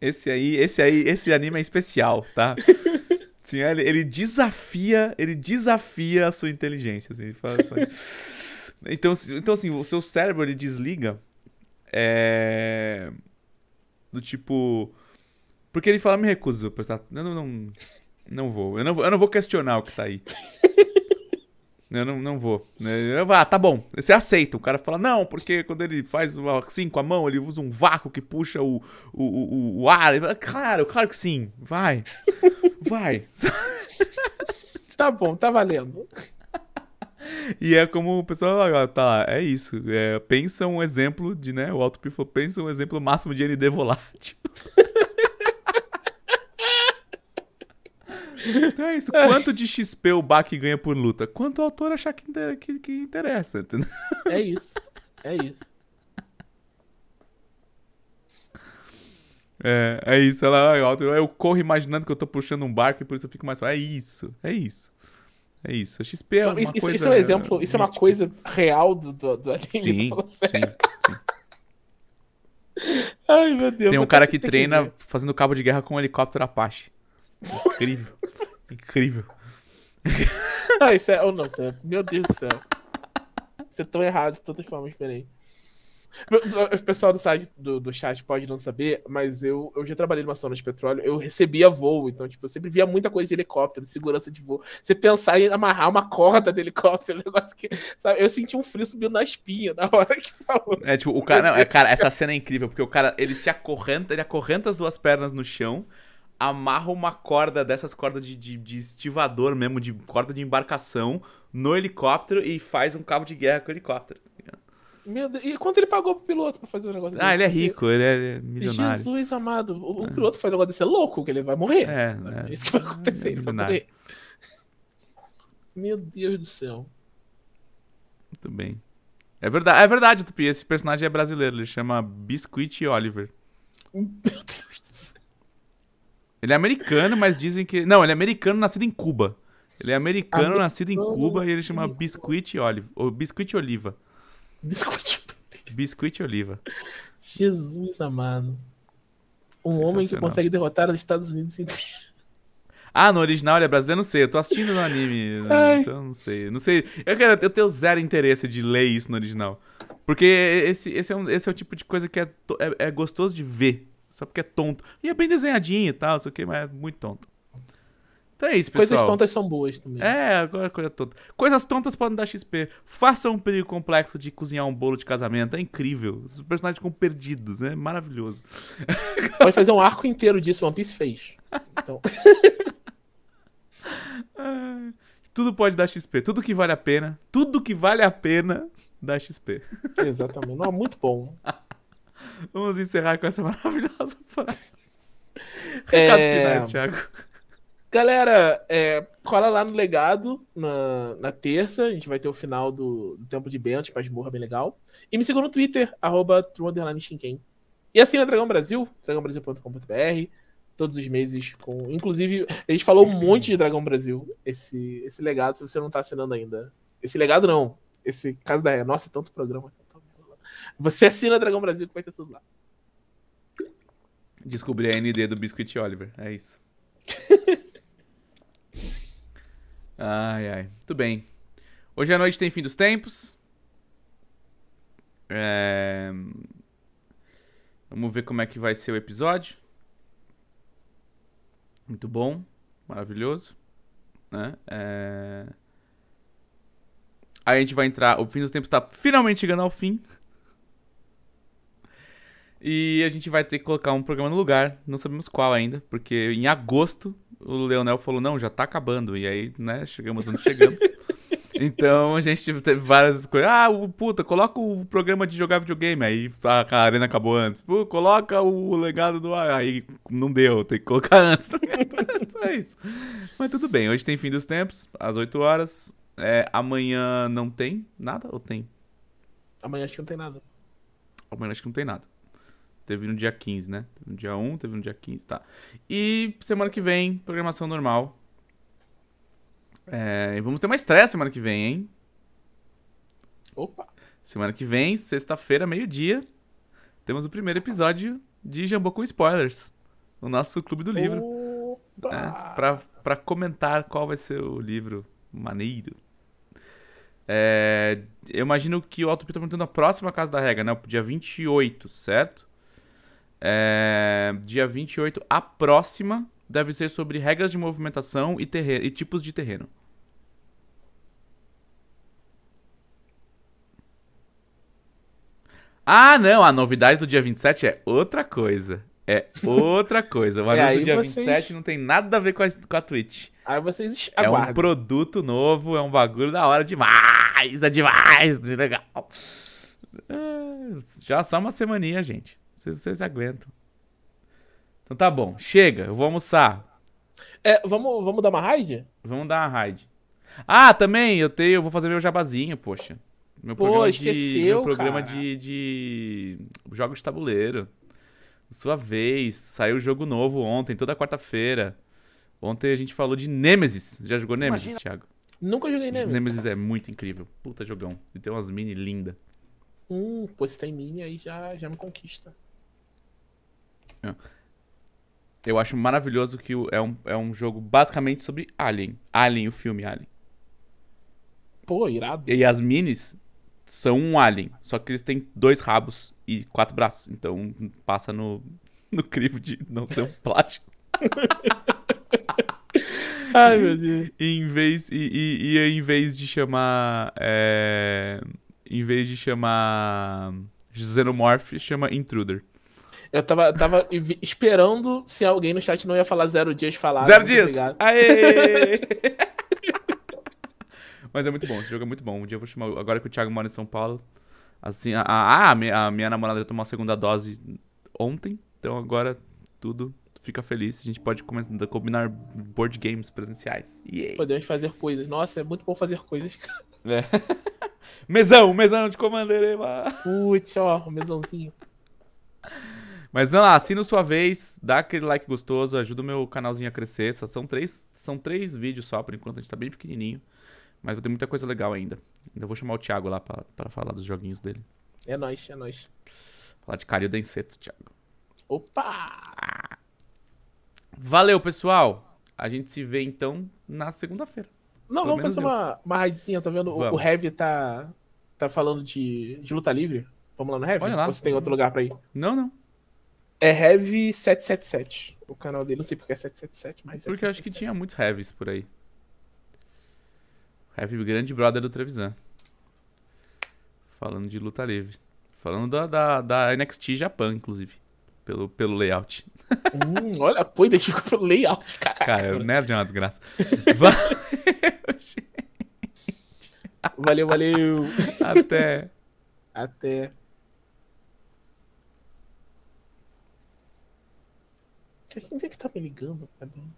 Esse aí, esse aí, esse anime é especial, tá? Sim, ele, ele desafia, ele desafia a sua inteligência. Assim, assim. então, então, assim, o seu cérebro ele desliga. É. Do tipo. Porque ele fala, me recuso, tá, Não, não, não. vou. Eu não vou, eu não vou questionar o que tá aí. Né? Eu não, não vou. Né? Eu, ah, tá bom. Você aceita. O cara fala, não, porque quando ele faz assim com a mão, ele usa um vácuo que puxa o, o, o, o ar. Fala, claro, claro que sim. Vai. Vai. tá bom, tá valendo. E é como o pessoal agora tá é isso. É, pensa um exemplo de, né? O Alto Pifo pensa um exemplo máximo de ND volátil. Então é isso. Quanto de XP o Baki ganha por luta? Quanto o autor achar que, que, que interessa, entendeu? É isso. É isso. É, é isso, ela, eu, eu corro imaginando que eu tô puxando um barco e por isso eu fico mais. É isso, é isso. É isso. A XP é uma isso, coisa. Isso é um exemplo, isso mística. é uma coisa real do, do, do anime. Sim, sim, sim. Ai, meu Deus. Tem um cara que, que treina que fazendo cabo de guerra com um helicóptero Apache. Incrível. Incrível. ah, isso é. Ou oh, não não, é, meu Deus do céu. Isso é tão errado de as formas, peraí. O pessoal do, site, do, do chat pode não saber, mas eu, eu já trabalhei numa zona de petróleo, eu recebia voo, então, tipo, eu sempre via muita coisa de helicóptero, segurança de voo. Você pensar em amarrar uma corda de helicóptero, um negócio que. Sabe? Eu senti um frio subindo na espinha na hora que falou. É, tipo, o cara. Não, é, cara, essa cena é incrível, porque o cara, ele se acorrenta, ele acorrenta as duas pernas no chão amarra uma corda dessas cordas de, de, de, estivador mesmo, de corda de embarcação, no helicóptero e faz um cabo de guerra com o helicóptero. Tá Meu Deus. E quanto ele pagou pro piloto pra fazer o um negócio ah, desse? Ah, ele é rico, ele é milionário. Jesus amado, o, é. piloto faz um negócio desse é louco, que ele vai morrer. É, é. é isso que vai acontecer, é ele vai morrer. Meu Deus do céu. Muito bem. É verdade, é verdade, Tupi. Esse personagem é brasileiro, ele chama Biscuit Oliver. Meu Deus. Ele é americano, mas dizem que. Não, ele é americano nascido em Cuba. Ele é americano, americano nascido em Cuba e ele chama Biscuit Olive. Ou Biscuit Oliva. Biscuit. Biscuit Oliva. Jesus amado. Um homem que consegue derrotar os Estados Unidos inteiro. Ah, no original ele é brasileiro? Não sei, eu tô assistindo no anime, né? então não sei. Não sei. Eu quero eu tenho zero interesse de ler isso no original. Porque esse, esse, é, um, esse é o tipo de coisa que é, é, é gostoso de ver. Só porque é tonto. E é bem desenhadinho e tal, sei o que, mas é muito tonto. Então é isso, pessoal. Coisas tontas são boas também. É, agora é coisa tonta. Coisas tontas podem dar XP. Faça um perigo complexo de cozinhar um bolo de casamento. É incrível. Os personagens ficam perdidos, né? Maravilhoso. Você pode fazer um arco inteiro disso, One Piece fez. Então. tudo pode dar XP. Tudo que vale a pena. Tudo que vale a pena dá XP. Exatamente. Não, é muito bom. Vamos encerrar com essa maravilhosa frase. Recados é... finais, Thiago. Galera, é, cola lá no legado na, na terça. A gente vai ter o final do, do Tempo de Bento, faz morra bem legal. E me siga no Twitter, arroba truunderlineshinken. E assim é Dragão Brasil, dragãobrasil.com.br, todos os meses com. Inclusive, a gente falou um monte de Dragão Brasil, esse, esse legado, se você não tá assinando ainda. Esse legado não. Esse caso da. Nossa, é tanto programa. Você assina Dragão Brasil que vai ter tudo lá. Descobri a ND do Biscuit Oliver. É isso. ai, ai. Muito bem. Hoje à noite tem fim dos tempos. É... Vamos ver como é que vai ser o episódio. Muito bom. Maravilhoso. Né? É... Aí a gente vai entrar. O fim dos tempos está finalmente chegando ao fim. E a gente vai ter que colocar um programa no lugar, não sabemos qual ainda, porque em agosto o Leonel falou: não, já tá acabando. E aí, né, chegamos onde chegamos. então a gente teve várias coisas. Ah, o, puta, coloca o programa de jogar videogame. Aí a, arena acabou antes. Pô, coloca o legado do. Aí não deu, tem que colocar antes. é isso. Mas tudo bem, hoje tem fim dos tempos, às 8 horas. É, amanhã não tem nada ou tem? Amanhã acho que não tem nada. Amanhã acho que não tem nada. Teve no dia 15, né? Teve no dia 1, teve no dia 15, tá. E semana que vem, programação normal. É, vamos ter uma estreia semana que vem, hein? Opa! Semana que vem, sexta-feira, meio-dia, temos o primeiro episódio de Jambô com Spoilers. O nosso clube do livro. né? É, pra, pra comentar qual vai ser o livro maneiro. É, eu imagino que o Alto tá perguntando a próxima Casa da Regra, né? Dia 28, certo? É, dia 28, a próxima deve ser sobre regras de movimentação e, terreno, e tipos de terreno. Ah, não, a novidade do dia 27 é outra coisa. É outra coisa. O anúncio é, do dia vocês... 27 não tem nada a ver com a, com a Twitch. Aí vocês aguardem. É um produto novo, é um bagulho da hora demais, é demais, de legal. Ah, já só uma semaninha, gente. Vocês, vocês aguentam. Então tá bom, chega, eu vou almoçar. É, vamos, vamos dar uma raid? Vamos dar uma raid. Ah, também, eu tenho, eu vou fazer meu jabazinho, poxa. Meu Pô, programa esqueceu, de, meu programa de, de, jogos de tabuleiro. Sua vez, saiu jogo novo ontem, toda quarta-feira. Ontem a gente falou de Nemesis. Já jogou Nemesis, Imagina. Thiago? Nunca joguei Nemesis. Nemesis é muito incrível. Puta jogão. E tem umas mini linda. Hum, pois tem mini aí já, já me conquista. É. Eu acho maravilhoso que é um, é um jogo basicamente sobre Alien. Alien, o filme Alien. Pô, irado. E as minis são um Alien, só que eles têm dois rabos e quatro braços. Então passa no, no crivo de não ser um plástico. Ai, meu Deus. E em vez, e, e, e em vez de chamar. É, em vez de chamar. Xenomorph, chama Intruder. Eu tava, tava esperando se alguém no chat não ia falar zero dias falar. Zero tá dias! Aê! Mas é muito bom, esse jogo é muito bom. Um dia eu vou chamar. Agora que o Thiago mora em São Paulo. Assim, a, a, ah, a, minha, a minha namorada tomou a segunda dose ontem. Então agora tudo fica feliz. A gente pode combinar board games presenciais. Podemos fazer coisas. Nossa, é muito bom fazer coisas. É. mesão, mesão de comando. Putz, ó, mesãozinho. Mas lá, assina sua vez, dá aquele like gostoso, ajuda o meu canalzinho a crescer. Só são três, são três vídeos só por enquanto, a gente tá bem pequenininho. Mas vai ter muita coisa legal ainda. Ainda vou chamar o Thiago lá pra, pra falar dos joguinhos dele. É nóis, é nóis. Falar de Cario denseto, Thiago. Opa! Ah. Valeu, pessoal! A gente se vê então na segunda-feira. Não, Pelo vamos fazer uma, uma raidzinha, tá vendo? Vamos. O Heavy tá, tá falando de, de luta livre. Vamos lá no Heavy? Olha lá. Ou você tem outro lugar pra ir? Não, não. É Heavy 777. O canal dele, não sei porque é 777, mas é Porque eu acho que tinha muitos Heavies por aí. Heavy grande brother do Trevisan. Falando de luta livre. Falando da, da, da NXT Japan, inclusive. Pelo, pelo layout. Hum, olha, pô, identificou pelo layout, caraca. Cara, o nerd é uma desgraça. Valeu, gente. Valeu, valeu. Até. Até. Quem é que tá me ligando, cara?